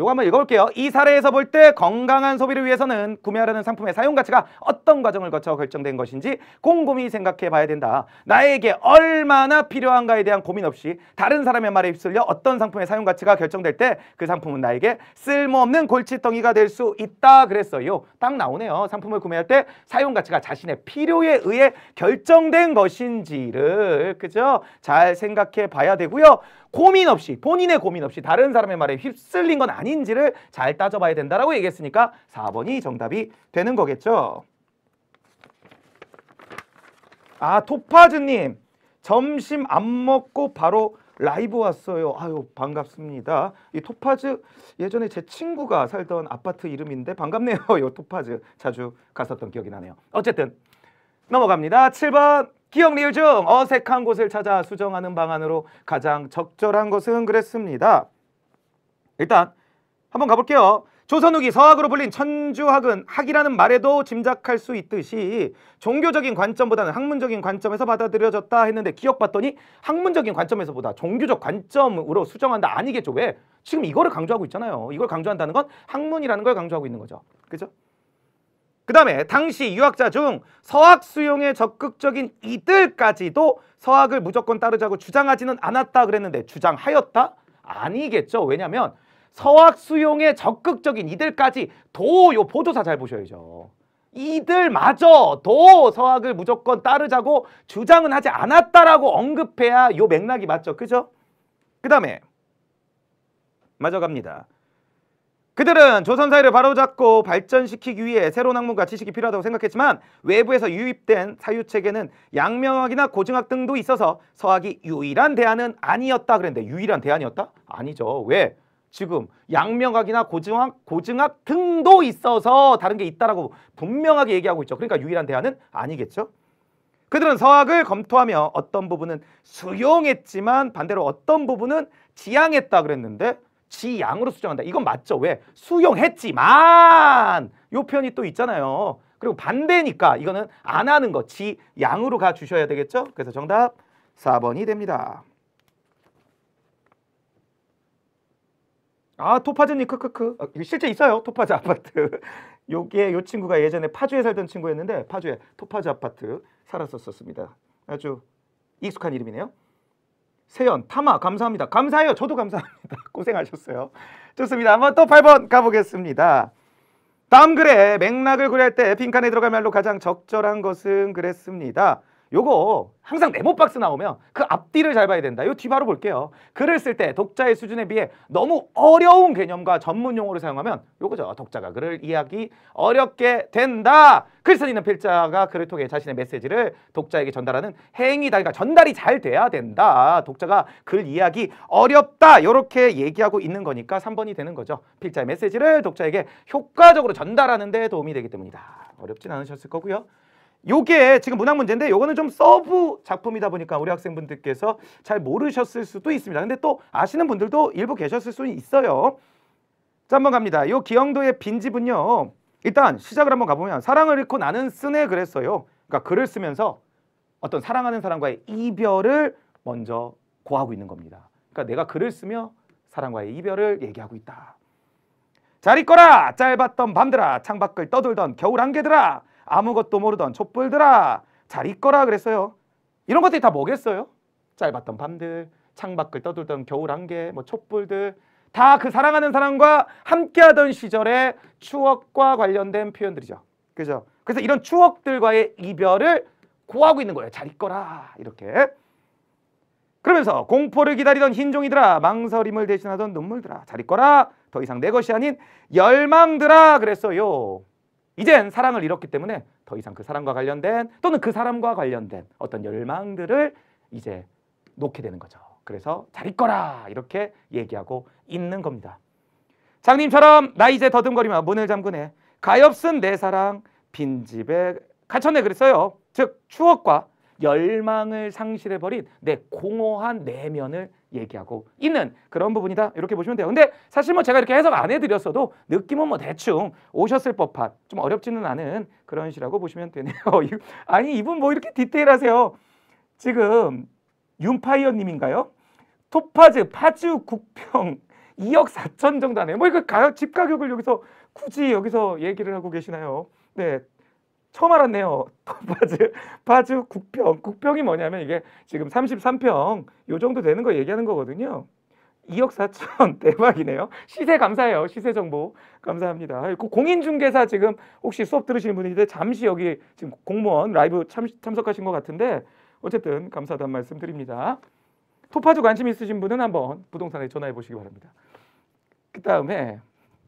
요거 한번 읽어볼게요. 이 사례에서 볼 때 건강한 소비를 위해서는 구매하려는 상품의 사용 가치가 어떤 과정을 거쳐 결정된 것인지 곰곰이 생각해 봐야 된다. 나에게 얼마나 필요한가에 대한 고민 없이 다른 사람의 말에 휩쓸려 어떤 상품의 사용 가치가 결정될 때 그 상품은 나에게 쓸모없는 골칫덩이가 될 수 있다 그랬어요. 딱 나오네요. 상품을 구매할 때 사용 가치가 자신의 필요에 의해 결정된 것인지를 그죠? 잘 생각해 봐야 되고요. 고민 없이 본인의 고민 없이 다른 사람의 말에 휩쓸린 건 아닌지를 잘 따져봐야 된다라고 얘기했으니까 4번이 정답이 되는 거겠죠. 아 토파즈님 점심 안 먹고 바로 라이브 왔어요. 아유 반갑습니다. 이 토파즈 예전에 제 친구가 살던 아파트 이름인데 반갑네요. 요 토파즈 자주 갔었던 기억이 나네요. 어쨌든 넘어갑니다. 7번 기억 리을 중 어색한 곳을 찾아 수정하는 방안으로 가장 적절한 것은 그랬습니다. 일단 한번 가볼게요. 조선 후기 서학으로 불린 천주학은 학이라는 말에도 짐작할 수 있듯이 종교적인 관점보다는 학문적인 관점에서 받아들여졌다 했는데 기억봤더니 학문적인 관점에서보다 종교적 관점으로 수정한다 아니겠죠. 왜? 지금 이거를 강조하고 있잖아요. 이걸 강조한다는 건 학문이라는 걸 강조하고 있는 거죠. 그죠? 그 다음에 당시 유학자 중 서학 수용에 적극적인 이들까지도 서학을 무조건 따르자고 주장하지는 않았다 그랬는데 주장하였다? 아니겠죠. 왜냐하면 서학 수용에 적극적인 이들까지 도 요 보조사 잘 보셔야죠. 이들마저 도 서학을 무조건 따르자고 주장은 하지 않았다라고 언급해야 요 맥락이 맞죠. 그죠? 그 다음에 맞아갑니다. 그들은 조선사회를 바로잡고 발전시키기 위해 새로운 학문과 지식이 필요하다고 생각했지만 외부에서 유입된 사유체계는 양명학이나 고증학 등도 있어서 서학이 유일한 대안은 아니었다 그랬는데 유일한 대안이었다? 아니죠. 왜? 지금 양명학이나 고증학, 고증학 등도 있어서 다른 게 있다라고 분명하게 얘기하고 있죠. 그러니까 유일한 대안은 아니겠죠. 그들은 서학을 검토하며 어떤 부분은 수용했지만 반대로 어떤 부분은 지양했다 그랬는데 지 양으로 수정한다. 이건 맞죠. 왜? 수용했지만 요 표현이 또 있잖아요. 그리고 반대니까 이거는 안 하는 거. 지 양으로 가 주셔야 되겠죠? 그래서 정답 4번이 됩니다. 아 토파즈님 크크크 아, 실제 있어요 토파즈 아파트 요게 요 친구가 예전에 파주에 살던 친구였는데 파주에 토파즈 아파트 살았었습니다 아주 익숙한 이름이네요 세연, 타마 감사합니다. 감사해요. 저도 감사합니다. 고생하셨어요. 좋습니다. 한번 또 8번 가보겠습니다. 다음 글에 맥락을 그릴 때 빈칸에 들어갈 말로 가장 적절한 것은 그랬습니다. 요거 항상 네모 박스 나오면 그 앞뒤를 잘 봐야 된다. 요 뒤 바로 볼게요. 글을 쓸 때 독자의 수준에 비해 너무 어려운 개념과 전문 용어를 사용하면 요거죠. 독자가 글을 이해하기 어렵게 된다. 글 쓰는 필자가 글을 통해 자신의 메시지를 독자에게 전달하는 행위다. 그러니까 전달이 잘 돼야 된다. 독자가 글 이해하기 어렵다. 이렇게 얘기하고 있는 거니까 3번이 되는 거죠. 필자의 메시지를 독자에게 효과적으로 전달하는 데 도움이 되기 때문이다. 어렵진 않으셨을 거고요. 요게 지금 문학 문제인데 요거는 좀 서브 작품이다 보니까 우리 학생분들께서 잘 모르셨을 수도 있습니다. 근데 또 아시는 분들도 일부 계셨을 수 있어요. 자, 한번 갑니다. 요 기영도의 빈집은요. 일단 시작을 한번 가보면 사랑을 잃고 나는 쓰네 그랬어요. 그러니까 글을 쓰면서 어떤 사랑하는 사람과의 이별을 먼저 고하고 있는 겁니다. 그러니까 내가 글을 쓰며 사랑과의 이별을 얘기하고 있다. 자리 꺼라 짧았던 밤들아 창밖을 떠돌던 겨울 안개들아 아무것도 모르던 촛불들아 잘 있거라 그랬어요. 이런 것들이 다 뭐겠어요? 짧았던 밤들, 창밖을 떠돌던 겨울 안개, 뭐 촛불들 다 그 사랑하는 사람과 함께하던 시절의 추억과 관련된 표현들이죠. 그죠? 그래서 이런 추억들과의 이별을 고하고 있는 거예요. 잘 있거라 이렇게. 그러면서 공포를 기다리던 흰종이들아 망설임을 대신하던 눈물들아 잘 있거라 더 이상 내 것이 아닌 열망들아 그랬어요. 이젠 사랑을 잃었기 때문에 더 이상 그 사람과 관련된 또는 그 사람과 관련된 어떤 열망들을 이제 놓게 되는 거죠. 그래서 잘 있거라 이렇게 얘기하고 있는 겁니다. 장님처럼 나 이제 더듬거리며 문을 잠그네. 가엾은 내 사랑 빈집에 갇혔네 그랬어요. 즉 추억과 열망을 상실해버린 내 공허한 내면을 얘기하고 있는 그런 부분이다. 이렇게 보시면 돼요. 근데 사실 뭐 제가 이렇게 해석 안 해드렸어도 느낌은 뭐 대충 오셨을 법한 좀 어렵지는 않은 그런 시라고 보시면 되네요. 아니 이분 뭐 이렇게 디테일하세요. 지금 윤파이어님인가요? 토파즈, 파주 국평 2억 4천 정도 하네요. 뭐이거 가격 집 가격을 여기서 굳이 여기서 얘기를 하고 계시나요? 네, 처음 알았네요. 바즈, 바즈 국평. 국평이 뭐냐면 이게 지금 33평 요 정도 되는 거 얘기하는 거거든요. 2억 4천 대박이네요. 시세 감사해요. 시세 정보 감사합니다. 공인중개사 지금 혹시 수업 들으시는 분인데 잠시 여기 지금 공무원 라이브 참, 참석하신 것 같은데 어쨌든 감사하다는 말씀 드립니다. 토파주 관심 있으신 분은 한번 부동산에 전화해 보시기 바랍니다. 그 다음에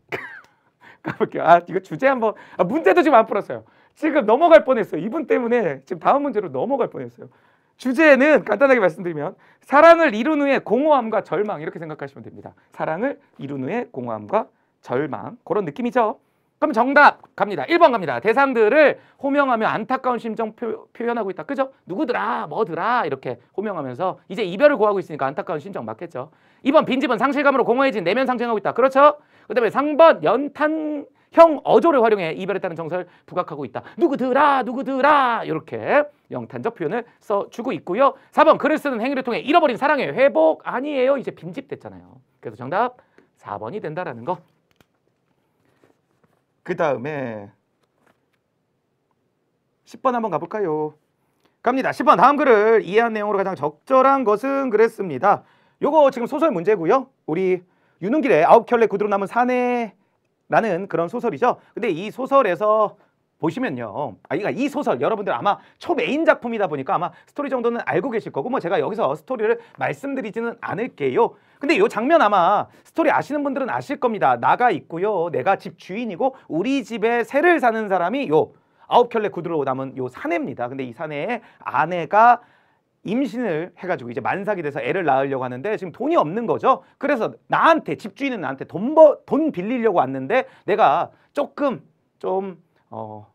가볼게요. 아 이거 주제 한번 아, 문제도 지금 안 풀었어요. 지금 넘어갈 뻔했어요. 이분 때문에 지금 다음 문제로 넘어갈 뻔했어요. 주제는 간단하게 말씀드리면 사랑을 이룬 후에 공허함과 절망 이렇게 생각하시면 됩니다. 사랑을 이룬 후에 공허함과 절망 그런 느낌이죠. 그럼 정답 갑니다. 1번 갑니다. 대상들을 호명하며 안타까운 심정 표, 표 현하고 있다. 그죠? 누구더라? 뭐더라? 이렇게 호명하면서 이제 이별을 구하고 있으니까 안타까운 심정 맞겠죠. 2번 빈집은 상실감으로 공허해진 내면 상징하고 있다. 그렇죠? 그다음에 3번 연탄 형 어조를 활용해 이별했다는 정서를 부각하고 있다. 누구더라 누구더라 이렇게 영탄적 표현을 써주고 있고요. 4번 글을 쓰는 행위를 통해 잃어버린 사랑의 회복 아니에요. 이제 빈집됐잖아요. 그래서 정답 4번이 된다라는 거. 그 다음에 10번 한번 가볼까요? 갑니다. 10번 다음 글을 이해한 내용으로 가장 적절한 것은 그랬습니다. 요거 지금 소설 문제고요. 우리 유능길의 아홉 켤레 구두로 남은 산에 라는 그런 소설이죠. 근데 이 소설에서 보시면요. 아, 그러이 소설 여러분들 아마 초메인 작품이다 보니까 아마 스토리 정도는 알고 계실 거고 뭐 제가 여기서 스토리를 말씀드리지는 않을게요. 근데 이 장면 아마 스토리 아시는 분들은 아실 겁니다. 나가 있고요. 내가 집 주인이고 우리 집에 새를 사는 사람이 요 아홉 켤레 구두로 남은 요 사내입니다. 근데 이 사내의 아내가 임신을 해가지고 이제 만삭이 돼서 애를 낳으려고 하는데 지금 돈이 없는 거죠. 그래서 나한테 집주인은 나한테 돈, 버, 돈 빌리려고 왔는데 내가 조금 좀 어,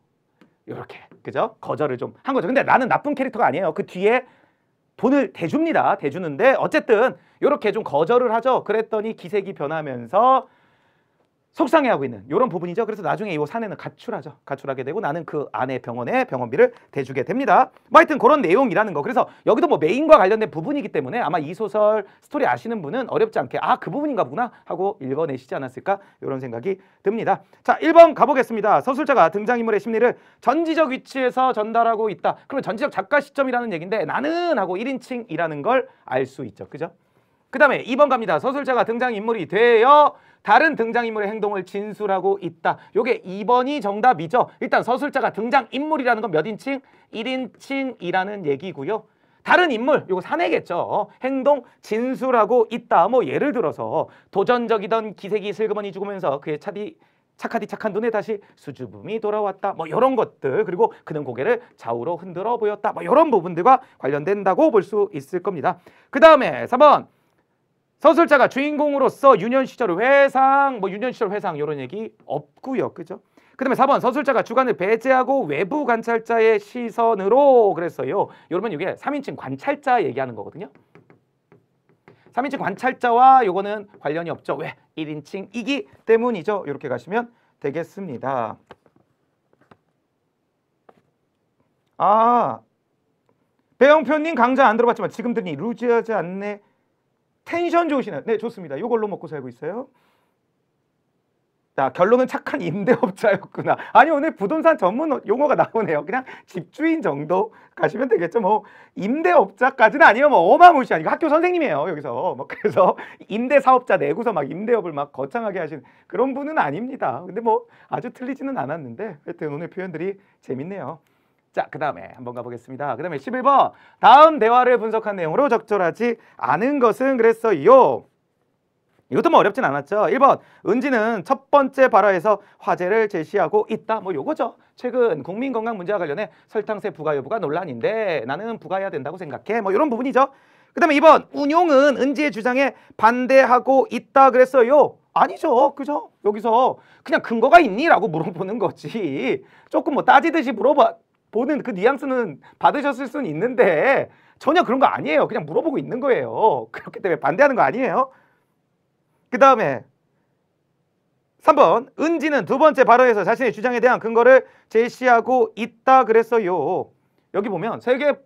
이렇게 그죠 거절을 좀 한 거죠. 근데 나는 나쁜 캐릭터가 아니에요. 그 뒤에 돈을 대줍니다. 대주는데 어쨌든 이렇게 좀 거절을 하죠. 그랬더니 기색이 변하면서 속상해하고 있는 이런 부분이죠. 그래서 나중에 이 사내는 가출하죠. 가출하게 되고 나는 그 아내 병원에 병원비를 대주게 됩니다. 뭐 하여튼 그런 내용이라는 거. 그래서 여기도 뭐 메인과 관련된 부분이기 때문에 아마 이 소설 스토리 아시는 분은 어렵지 않게 아 그 부분인가 보구나 하고 읽어내시지 않았을까 이런 생각이 듭니다. 자, 1번 가보겠습니다. 서술자가 등장인물의 심리를 전지적 위치에서 전달하고 있다. 그러면 전지적 작가 시점이라는 얘기인데 나는 하고 1인칭이라는 걸 알 수 있죠. 그죠? 그 다음에 2번 갑니다. 서술자가 등장인물이 되어 다른 등장인물의 행동을 진술하고 있다. 요게 2번이 정답이죠. 일단 서술자가 등장인물이라는 건 몇 인칭? 1인칭이라는 얘기고요. 다른 인물, 요거 사내겠죠. 행동 진술하고 있다. 뭐 예를 들어서 도전적이던 기색이 슬그머니 죽으면서 그의 차디 착하디 착한 눈에 다시 수줍음이 돌아왔다. 뭐 이런 것들 그리고 그는 고개를 좌우로 흔들어 보였다. 뭐 이런 부분들과 관련된다고 볼 수 있을 겁니다. 그 다음에 3번 서술자가 주인공으로서 유년 시절 회상, 뭐 유년 시절 회상 이런 얘기 없고요. 그죠? 그다음에 4번 서술자가 주관을 배제하고 외부 관찰자의 시선으로 그랬어요. 여러분 이게 3인칭 관찰자 얘기하는 거거든요. 3인칭 관찰자와 요거는 관련이 없죠. 왜? 1인칭이기 때문이죠. 이렇게 가시면 되겠습니다. 아, 배영표님 강좌 안 들어봤지만 지금 들니 루즈하지 않네 텐션 좋으시나요? 네, 좋습니다. 이걸로 먹고 살고 있어요. 자, 결론은 착한 임대업자였구나. 아니, 오늘 부동산 전문 용어가 나오네요. 그냥 집주인 정도 가시면 되겠죠. 뭐, 임대업자까지는 아니면 뭐 어마무시한, 이거 학교 선생님이에요. 여기서. 뭐, 그래서 임대사업자 내고서 막 임대업을 막 거창하게 하신 그런 분은 아닙니다. 근데 뭐, 아주 틀리지는 않았는데, 하여튼 오늘 표현들이 재밌네요. 자, 그 다음에 한번 가보겠습니다. 그 다음에 11번 다음 대화를 분석한 내용으로 적절하지 않은 것은 그랬어요. 이것도 뭐 어렵진 않았죠. 1번 은지는 첫 번째 발화에서 화제를 제시하고 있다. 뭐 요거죠. 최근 국민 건강 문제와 관련해 설탕세 부과 여부가 논란인데 나는 부과해야 된다고 생각해. 뭐 이런 부분이죠. 그 다음에 2번 운용은 은지의 주장에 반대하고 있다 그랬어요. 아니죠. 그죠? 여기서 그냥 근거가 있니? 라고 물어보는 거지. 조금 뭐 따지듯이 물어봐. 보는 그 뉘앙스는 받으셨을 수는 있는데 전혀 그런 거 아니에요. 그냥 물어보고 있는 거예요. 그렇기 때문에 반대하는 거 아니에요. 그 다음에 3번 은지는 두 번째 발언에서 자신의 주장에 대한 근거를 제시하고 있다 그랬어요. 여기 보면 세계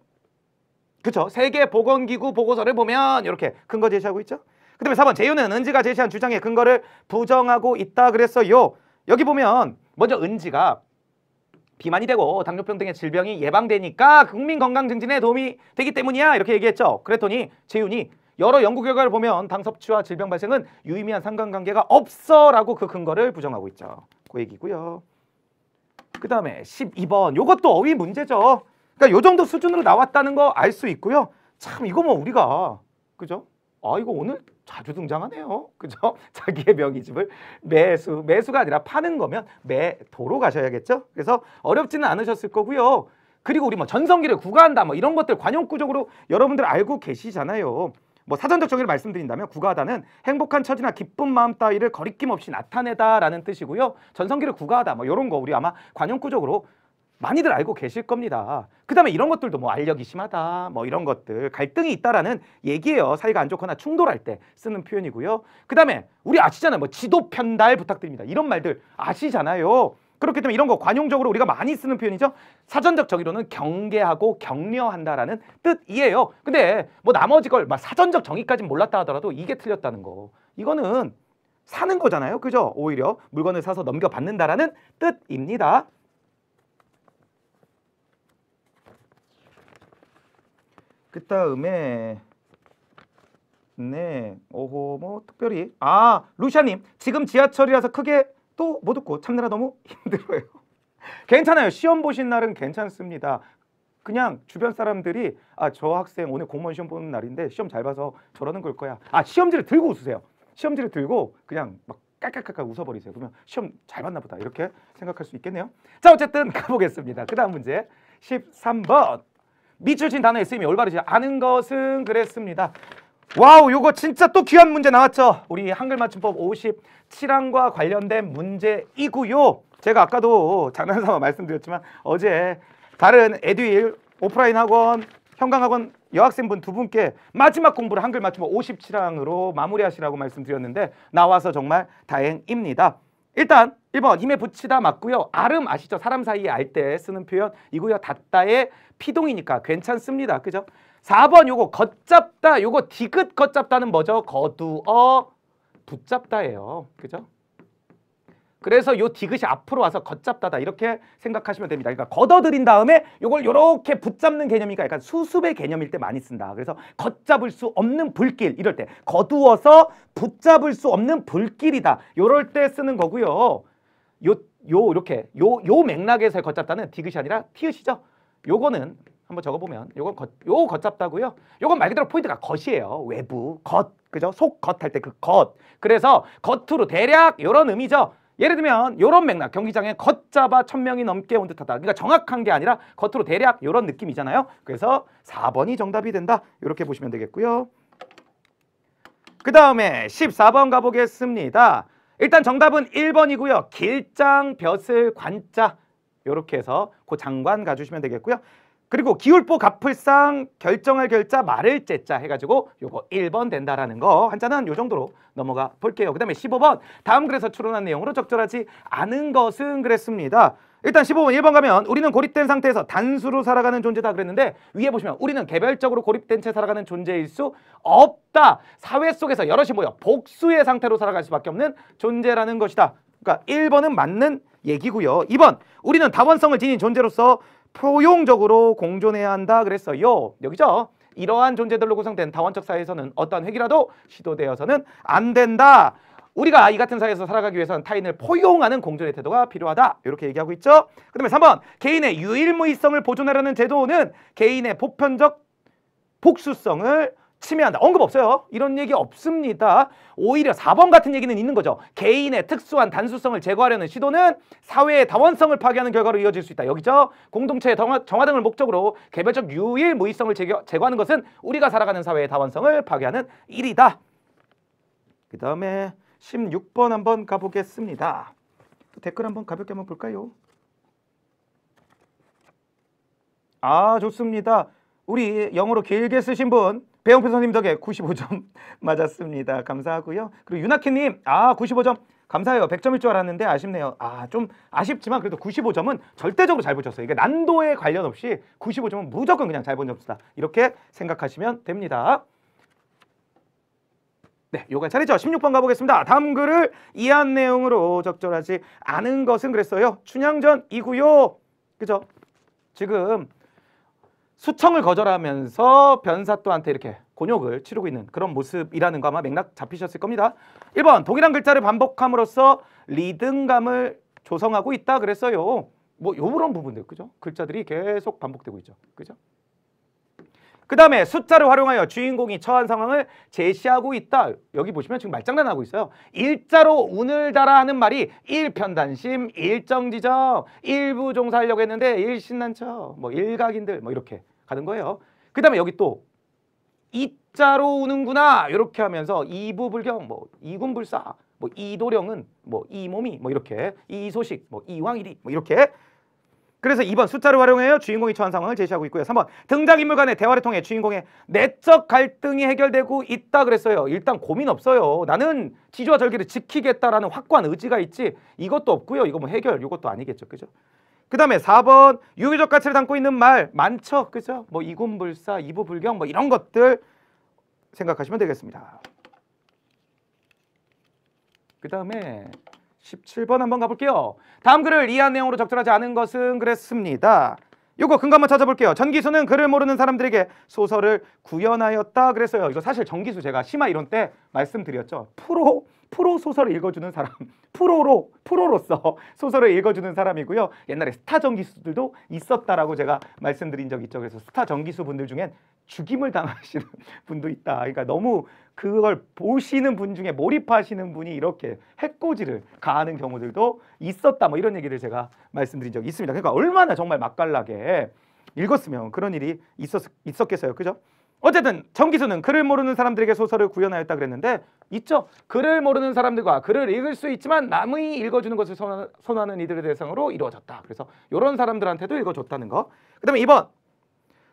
그쵸 세계 보건기구 보고서를 보면 이렇게 근거 제시하고 있죠. 그다음에 4번 재윤은 은지가 제시한 주장의 근거를 부정하고 있다 그랬어요. 여기 보면 먼저 은지가 비만이 되고 당뇨병 등의 질병이 예방되니까 국민 건강 증진에 도움이 되기 때문이야 이렇게 얘기했죠. 그랬더니 재윤이 여러 연구 결과를 보면 당 섭취와 질병 발생은 유의미한 상관관계가 없어라고 그 근거를 부정하고 있죠. 그 얘기고요. 그 다음에 12번 요것도 어휘 문제죠. 그러니까 요 정도 수준으로 나왔다는 거 알 수 있고요. 참 이거 뭐 우리가 그죠? 아 이거 오늘 자주 등장하네요. 그죠? 자기의 명의집을 매수, 매수가 아니라 파는 거면 매도로 가셔야겠죠? 그래서 어렵지는 않으셨을 거고요. 그리고 우리 뭐 전성기를 구가한다 뭐 이런 것들 관용구적으로 여러분들 알고 계시잖아요. 뭐 사전적 정의를 말씀드린다면 구가하다는 행복한 처지나 기쁜 마음 따위를 거리낌 없이 나타내다라는 뜻이고요. 전성기를 구가하다 뭐 이런 거 우리 아마 관용구적으로 많이들 알고 계실 겁니다. 그 다음에 이런 것들도 뭐 알력이 심하다, 뭐 이런 것들, 갈등이 있다라는 얘기예요. 사이가 안 좋거나 충돌할 때 쓰는 표현이고요. 그 다음에 우리 아시잖아요. 뭐 지도 편달 부탁드립니다. 이런 말들 아시잖아요. 그렇기 때문에 이런 거 관용적으로 우리가 많이 쓰는 표현이죠. 사전적 정의로는 경계하고 격려한다라는 뜻이에요. 근데 뭐 나머지 걸 막 사전적 정의까지 몰랐다 하더라도 이게 틀렸다는 거. 이거는 사는 거잖아요. 그죠? 오히려 물건을 사서 넘겨받는다라는 뜻입니다. 그 다음에 네 오호 뭐 특별히 아 루샤님 지금 지하철이라서 크게 또 못 웃고 참느라 너무 힘들어요 괜찮아요 시험 보신 날은 괜찮습니다 그냥 주변 사람들이 아 저 학생 오늘 공무원 시험 보는 날인데 시험 잘 봐서 저러는 걸 거야 아 시험지를 들고 웃으세요 시험지를 들고 그냥 막 깔깔깔깔 웃어버리세요 그러면 시험 잘 봤나 보다 이렇게 생각할 수 있겠네요 자 어쨌든 가보겠습니다 그 다음 문제 13번 밑줄친 단어의 쓰임이 올바르지 않은 것은 그랬습니다. 와우 요거 진짜 또 귀한 문제 나왔죠. 우리 한글 맞춤법 57항과 관련된 문제이고요. 제가 아까도 장난삼아 말씀드렸지만 어제 다른 에듀일 오프라인 학원 형강학원 여학생분 두 분께 마지막 공부를 한글 맞춤법 57항으로 마무리하시라고 말씀드렸는데 나와서 정말 다행입니다. 일단 1번 힘에 붙이다 맞고요. 아름 아시죠? 사람 사이에 알 때 쓰는 표현 이고요. 닿다의 피동이니까 괜찮습니다. 그죠? 4번 요거 겉잡다 요거 디귿 겉잡다는 뭐죠? 거두어 붙잡다예요. 그죠? 그래서 요 디귿이 앞으로 와서 겉잡다다 이렇게 생각하시면 됩니다. 그러니까 걷어들인 다음에 요걸 요렇게 붙잡는 개념이니까 약간 수습의 개념일 때 많이 쓴다. 그래서 걷잡을 수 없는 불길 이럴 때 거두어서 붙잡을 수 없는 불길이다. 요럴 때 쓰는 거고요. 요, 요 이렇게 요, 요 맥락에서의 걷잡다는 디귿이 아니라 티읕이죠. 요거는 한번 적어보면 요건 겉, 요겉잡다고요 요건 말 그대로 포인트가 겉이에요. 외부, 겉, 그죠? 속, 겉할 때 그 겉. 그래서 겉으로 대략 요런 의미죠. 예를 들면 요런 맥락, 경기장에 겉잡아 천명이 넘게 온 듯하다. 그러니까 정확한 게 아니라 겉으로 대략 요런 느낌이잖아요. 그래서 4번이 정답이 된다. 이렇게 보시면 되겠고요. 그 다음에 14번 가보겠습니다. 일단 정답은 1번이고요. 길장, 벼슬, 관자 이렇게 해서 그 장관 가주시면 되겠고요. 그리고 기울보 갚을상 결정할 결자 말을 째자 해가지고 요거 1번 된다라는 거 한자는 요 정도로 넘어가 볼게요. 그 다음에 15번 다음 글에서 추론한 내용으로 적절하지 않은 것은 그랬습니다. 일단 15번 1번 가면 우리는 고립된 상태에서 단수로 살아가는 존재다 그랬는데 위에 보시면 우리는 개별적으로 고립된 채 살아가는 존재일 수 없다. 사회 속에서 여럿이 모여 복수의 상태로 살아갈 수밖에 없는 존재라는 것이다. 그러니까 1번은 맞는 얘기고요. 2번 우리는 다원성을 지닌 존재로서 포용적으로 공존해야 한다 그랬어요. 여기죠. 이러한 존재들로 구성된 다원적 사회에서는 어떠한 획이라도 시도되어서는 안 된다. 우리가 이 같은 사회에서 살아가기 위해서는 타인을 포용하는 공존의 태도가 필요하다. 이렇게 얘기하고 있죠. 그다음에 3번 개인의 유일무이성을 보존하려는 제도는 개인의 보편적 복수성을 침해한다. 언급 없어요. 이런 얘기 없습니다. 오히려 4번 같은 얘기는 있는 거죠. 개인의 특수한 단수성을 제거하려는 시도는 사회의 다원성을 파괴하는 결과로 이어질 수 있다. 여기죠. 공동체의 정화, 등을 목적으로 개별적 유일 무이성을 제거, 제거하는 것은 우리가 살아가는 사회의 다원성을 파괴하는 일이다. 그 다음에 16번 한번 가보겠습니다. 댓글 한번 가볍게 한번 볼까요? 아 좋습니다. 우리 영어로 길게 쓰신 분 배영표 선생님 덕에 95점 맞았습니다. 감사하고요. 그리고 유나키님 아 95점 감사해요. 100점일 줄 알았는데 아쉽네요. 아 좀 아쉽지만 그래도 95점은 절대적으로 잘 보셨어요. 이게 난도에 관련 없이 95점은 무조건 그냥 잘 본 점수다. 이렇게 생각하시면 됩니다. 네, 요가 잘했죠 16번 가보겠습니다. 다음 글을 이한 내용으로 적절하지 않은 것은 그랬어요. 춘향전이고요 그죠? 지금 수청을 거절하면서 변사또한테 이렇게 곤욕을 치르고 있는 그런 모습이라는 거 아마 맥락 잡히셨을 겁니다. 1번 동일한 글자를 반복함으로써 리듬감을 조성하고 있다 그랬어요. 뭐 요런 부분들 그죠? 글자들이 계속 반복되고 있죠. 그죠? 그 다음에 숫자를 활용하여 주인공이 처한 상황을 제시하고 있다. 여기 보시면 지금 말장난하고 있어요. 일자로 운을 따라 하는 말이 일편단심, 일정지적, 일부종사 하려고 했는데 일신난처, 뭐 일각인들 뭐 이렇게 가는 거예요. 그 다음에 여기 또 이자로 우는구나 이렇게 하면서 이부불경, 뭐 이군불사, 뭐 이도령은 뭐 이몸이 뭐 이렇게 이소식, 뭐 이왕일이 뭐 이렇게 그래서 2번 숫자를 활용해여 주인공이 처한 상황을 제시하고 있고요. 3번 등장인물 간의 대화를 통해 주인공의 내적 갈등이 해결되고 있다 그랬어요. 일단 고민 없어요. 나는 지조와 절기를 지키겠다라는 확고한 의지가 있지 이것도 없고요. 이거 뭐 해결 이것도 아니겠죠. 그죠? 그 다음에 4번 유교적 가치를 담고 있는 말 많죠. 그죠? 뭐 이군불사, 이부불경 뭐 이런 것들 생각하시면 되겠습니다. 그 다음에 17번 한번 가볼게요. 다음 글을 이해한 내용으로 적절하지 않은 것은 그랬습니다. 요거 근거 한번 찾아볼게요. 전기수는 글을 모르는 사람들에게 소설을 구현하였다 그랬어요. 이거 사실 전기수 제가 심화 이론 때 말씀드렸죠. 프로 프로 소설을 읽어주는 사람, 프로로, 프로로서 소설을 읽어주는 사람이고요. 옛날에 스타 전기수들도 있었다라고 제가 말씀드린 적 있죠. 그래서 스타 전기수 분들 중엔 죽임을 당하시는 분도 있다. 그러니까 너무 그걸 보시는 분 중에 몰입하시는 분이 이렇게 해코지를 가하는 경우들도 있었다. 뭐 이런 얘기를 제가 말씀드린 적 있습니다. 그러니까 얼마나 정말 맛깔나게 읽었으면 그런 일이 있었, 있었겠어요. 그죠? 어쨌든 정기수는 글을 모르는 사람들에게 소설을 구현하였다 그랬는데 있죠. 글을 모르는 사람들과 글을 읽을 수 있지만 남의 읽어주는 것을 선호하는 이들의 대상으로 이루어졌다. 그래서 이런 사람들한테도 읽어줬다는 거. 그 다음에 2번.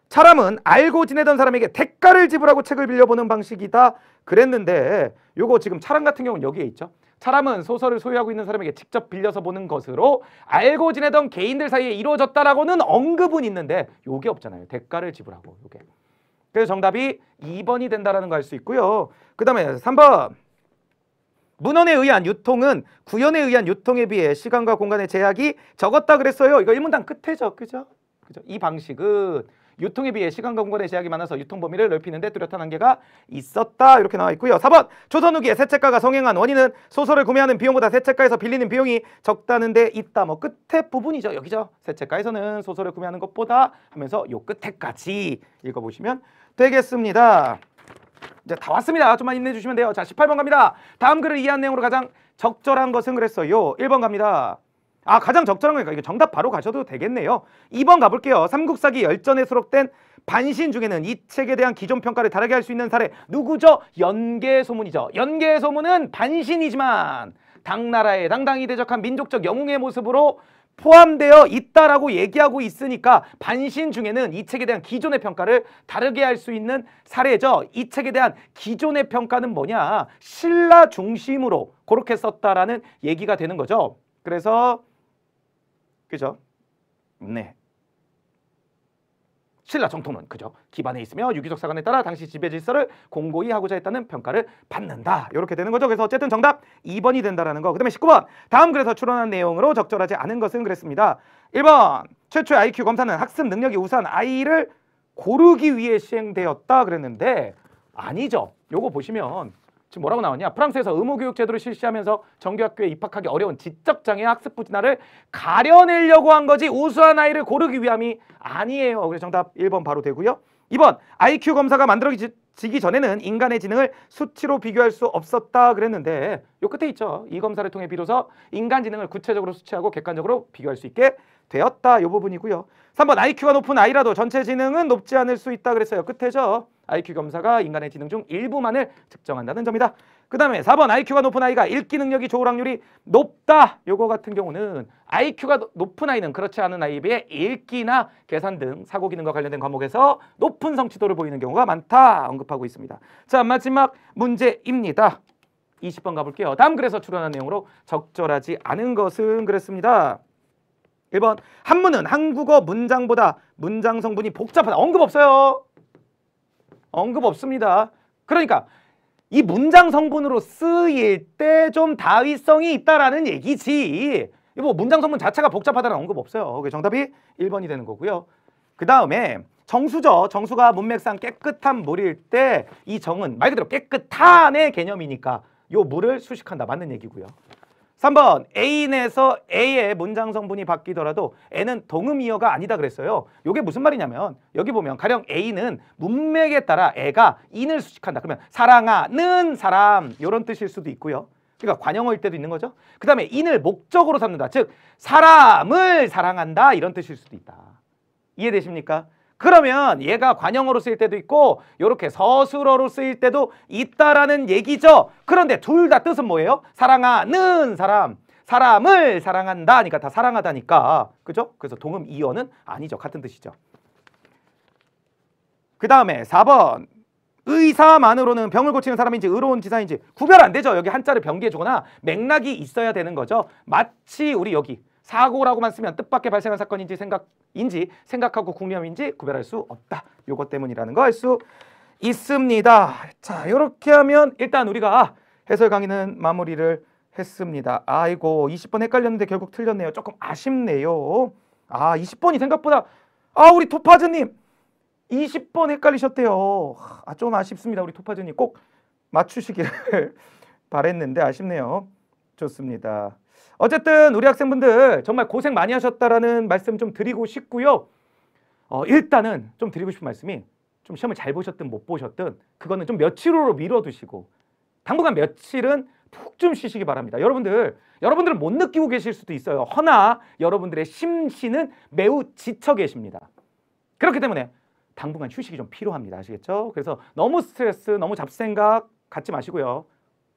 사람은 알고 지내던 사람에게 대가를 지불하고 책을 빌려보는 방식이다 그랬는데 요거 지금 차람 같은 경우는 여기에 있죠. 사람은 소설을 소유하고 있는 사람에게 직접 빌려서 보는 것으로 알고 지내던 개인들 사이에 이루어졌다라고는 언급은 있는데 요게 없잖아요. 대가를 지불하고 요게. 그래서 정답이 2번이 된다라는 거 알 수 있고요. 그 다음에 3번. 문헌에 의한 유통은 구현에 의한 유통에 비해 시간과 공간의 제약이 적었다 그랬어요. 이거 1문단 끝에죠. 그죠? 그죠? 이 방식은 유통에 비해 시간과 공간의 제약이 많아서 유통 범위를 넓히는 데 뚜렷한 한계가 있었다 이렇게 나와 있고요. 4번 조선 후기에 새 책가가 성행한 원인은 소설을 구매하는 비용보다 새 책가에서 빌리는 비용이 적다는 데 있다. 뭐 끝에 부분이죠. 여기죠. 새 책가에서는 소설을 구매하는 것보다 하면서 요 끝에까지 읽어보시면 되겠습니다. 이제 다 왔습니다. 좀만 힘내주시면 돼요. 자, 18번 갑니다. 다음 글을 이해한 내용으로 가장 적절한 것은 그랬어요. 1번 갑니다. 아, 가장 적절한 거니까 이거 정답 바로 가셔도 되겠네요. 2번 가볼게요. 삼국사기 열전에 수록된 반신 중에는 이 책에 대한 기존 평가를 다르게 할 수 있는 사례 누구죠? 연개소문이죠. 연개소문은 반신이지만 당나라에 당당히 대적한 민족적 영웅의 모습으로 포함되어 있다라고 얘기하고 있으니까 반신 중에는 이 책에 대한 기존의 평가를 다르게 할 수 있는 사례죠. 이 책에 대한 기존의 평가는 뭐냐? 신라 중심으로 그렇게 썼다라는 얘기가 되는 거죠. 그래서 그죠? 네. 신라 정통론 그죠 기반에 있으며 유기적 사관에 따라 당시 지배 질서를 공고히 하고자 했다는 평가를 받는다 이렇게 되는 거죠 그래서 어쨌든 정답 2번이 된다라는 거 그다음에 19번 다음 글에서 추론한 내용으로 적절하지 않은 것은 그랬습니다 1번 최초의 IQ 검사는 학습 능력이 우수한 아이를 고르기 위해 시행되었다 그랬는데 아니죠 요거 보시면 지금 뭐라고 나왔냐? 프랑스에서 의무교육 제도를 실시하면서 정규학교에 입학하기 어려운 지적장애 학습 부진야를 가려내려고 한 거지 우수한 아이를 고르기 위함이 아니에요. 그래서 정답 1번 바로 되고요. 2번 IQ 검사가 만들어지기 전에는 인간의 지능을 수치로 비교할 수 없었다 그랬는데 요 끝에 있죠. 이 검사를 통해 비로소 인간 지능을 구체적으로 수치하고 객관적으로 비교할 수 있게 되었다 요 부분이고요. 3번 IQ가 높은 아이라도 전체 지능은 높지 않을 수 있다 그랬어요. 끝에죠. IQ 검사가 인간의 지능 중 일부만을 측정한다는 점이다. 그 다음에 4번 IQ가 높은 아이가 읽기 능력이 좋을 확률이 높다. 요거 같은 경우는 IQ가 높은 아이는 그렇지 않은 아이에 비해 읽기나 계산 등 사고 기능과 관련된 과목에서 높은 성취도를 보이는 경우가 많다 언급하고 있습니다. 자 마지막 문제입니다. 20번 가볼게요. 다음 글에서 출연한 내용으로 적절하지 않은 것은 그랬습니다. 1번 한문은 한국어 문장보다 문장 성분이 복잡하다. 언급 없어요. 언급 없습니다. 그러니까 이 문장 성분으로 쓰일 때 좀 다위성이 있다라는 얘기지. 이뭐 문장 성분 자체가 복잡하다는 언급 없어요. 정답이 1번이 되는 거고요. 그 다음에 정수죠. 정수가 문맥상 깨끗한 물일 때 이 정은 말 그대로 깨끗한의 개념이니까 요 물을 수식한다. 맞는 얘기고요. 삼번 A인에서 A의 문장 성분이 바뀌더라도 N은 동음이어가 아니다 그랬어요. 이게 무슨 말이냐면 여기 보면 가령 A는 문맥에 따라 애가 인을 수식한다. 그러면 사랑하는 사람 이런 뜻일 수도 있고요. 그러니까 관용어일 때도 있는 거죠. 그 다음에 인을 목적으로 삼는다. 즉 사람을 사랑한다 이런 뜻일 수도 있다. 이해되십니까? 그러면 얘가 관형으로 쓰일 때도 있고 이렇게 서술어로 쓰일 때도 있다라는 얘기죠. 그런데 둘 다 뜻은 뭐예요? 사랑하는 사람. 사람을 사랑한다 하니까 다 사랑하다니까. 그죠? 그래서 동음 이어는 아니죠. 같은 뜻이죠. 그 다음에 4번 의사만으로는 병을 고치는 사람인지 의로운 지사인지 구별 안 되죠. 여기 한자를 병기해 주거나 맥락이 있어야 되는 거죠. 마치 우리 여기 사고라고만 쓰면 뜻밖의 발생한 사건인지 생각인지 생각하고 국리함인지 구별할 수 없다. 요것 때문이라는 거알수 있습니다. 자, 이렇게 하면 일단 우리가 해설 강의는 마무리를 했습니다. 아이고, 20번 헷갈렸는데 결국 틀렸네요. 조금 아쉽네요. 아, 20번이 생각보다 아, 우리 토파즈 님 20번 헷갈리셨대요. 아, 좀 아쉽습니다. 우리 토파즈 님꼭 맞추시기를 바랬는데 아쉽네요. 좋습니다. 어쨌든 우리 학생분들 정말 고생 많이 하셨다라는 말씀 좀 드리고 싶고요. 어, 일단은 좀 드리고 싶은 말씀이 좀 시험을 잘 보셨든 못 보셨든 그거는 좀 며칠 후로 미뤄두시고 당분간 며칠은 푹 좀 쉬시기 바랍니다. 여러분들, 여러분들은 못 느끼고 계실 수도 있어요. 허나 여러분들의 심신은 매우 지쳐 계십니다. 그렇기 때문에 당분간 휴식이 좀 필요합니다. 아시겠죠? 그래서 너무 스트레스, 너무 잡생각 갖지 마시고요.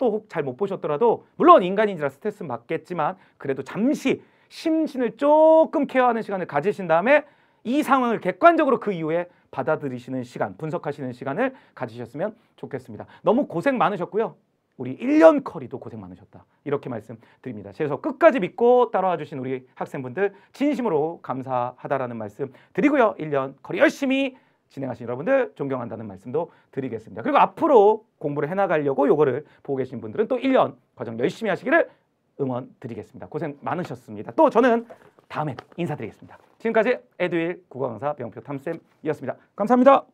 또혹잘못 보셨더라도 물론 인간인지라 스트레스는 받겠지만 그래도 잠시 심신을 조금 케어하는 시간을 가지신 다음에 이 상황을 객관적으로 그 이후에 받아들이시는 시간, 분석하시는 시간을 가지셨으면 좋겠습니다. 너무 고생 많으셨고요. 우리 1년 커리도 고생 많으셨다. 이렇게 말씀드립니다. 그래서 끝까지 믿고 따라와 주신 우리 학생분들 진심으로 감사하다라는 말씀 드리고요. 1년 커리 열심히 진행하신 여러분들 존경한다는 말씀도 드리겠습니다. 그리고 앞으로 공부를 해나가려고 요거를 보고 계신 분들은 또 1년 과정 열심히 하시기를 응원 드리겠습니다. 고생 많으셨습니다. 또 저는 다음에 인사드리겠습니다. 지금까지 에듀일 국어강사 병표 탐쌤이었습니다. 감사합니다.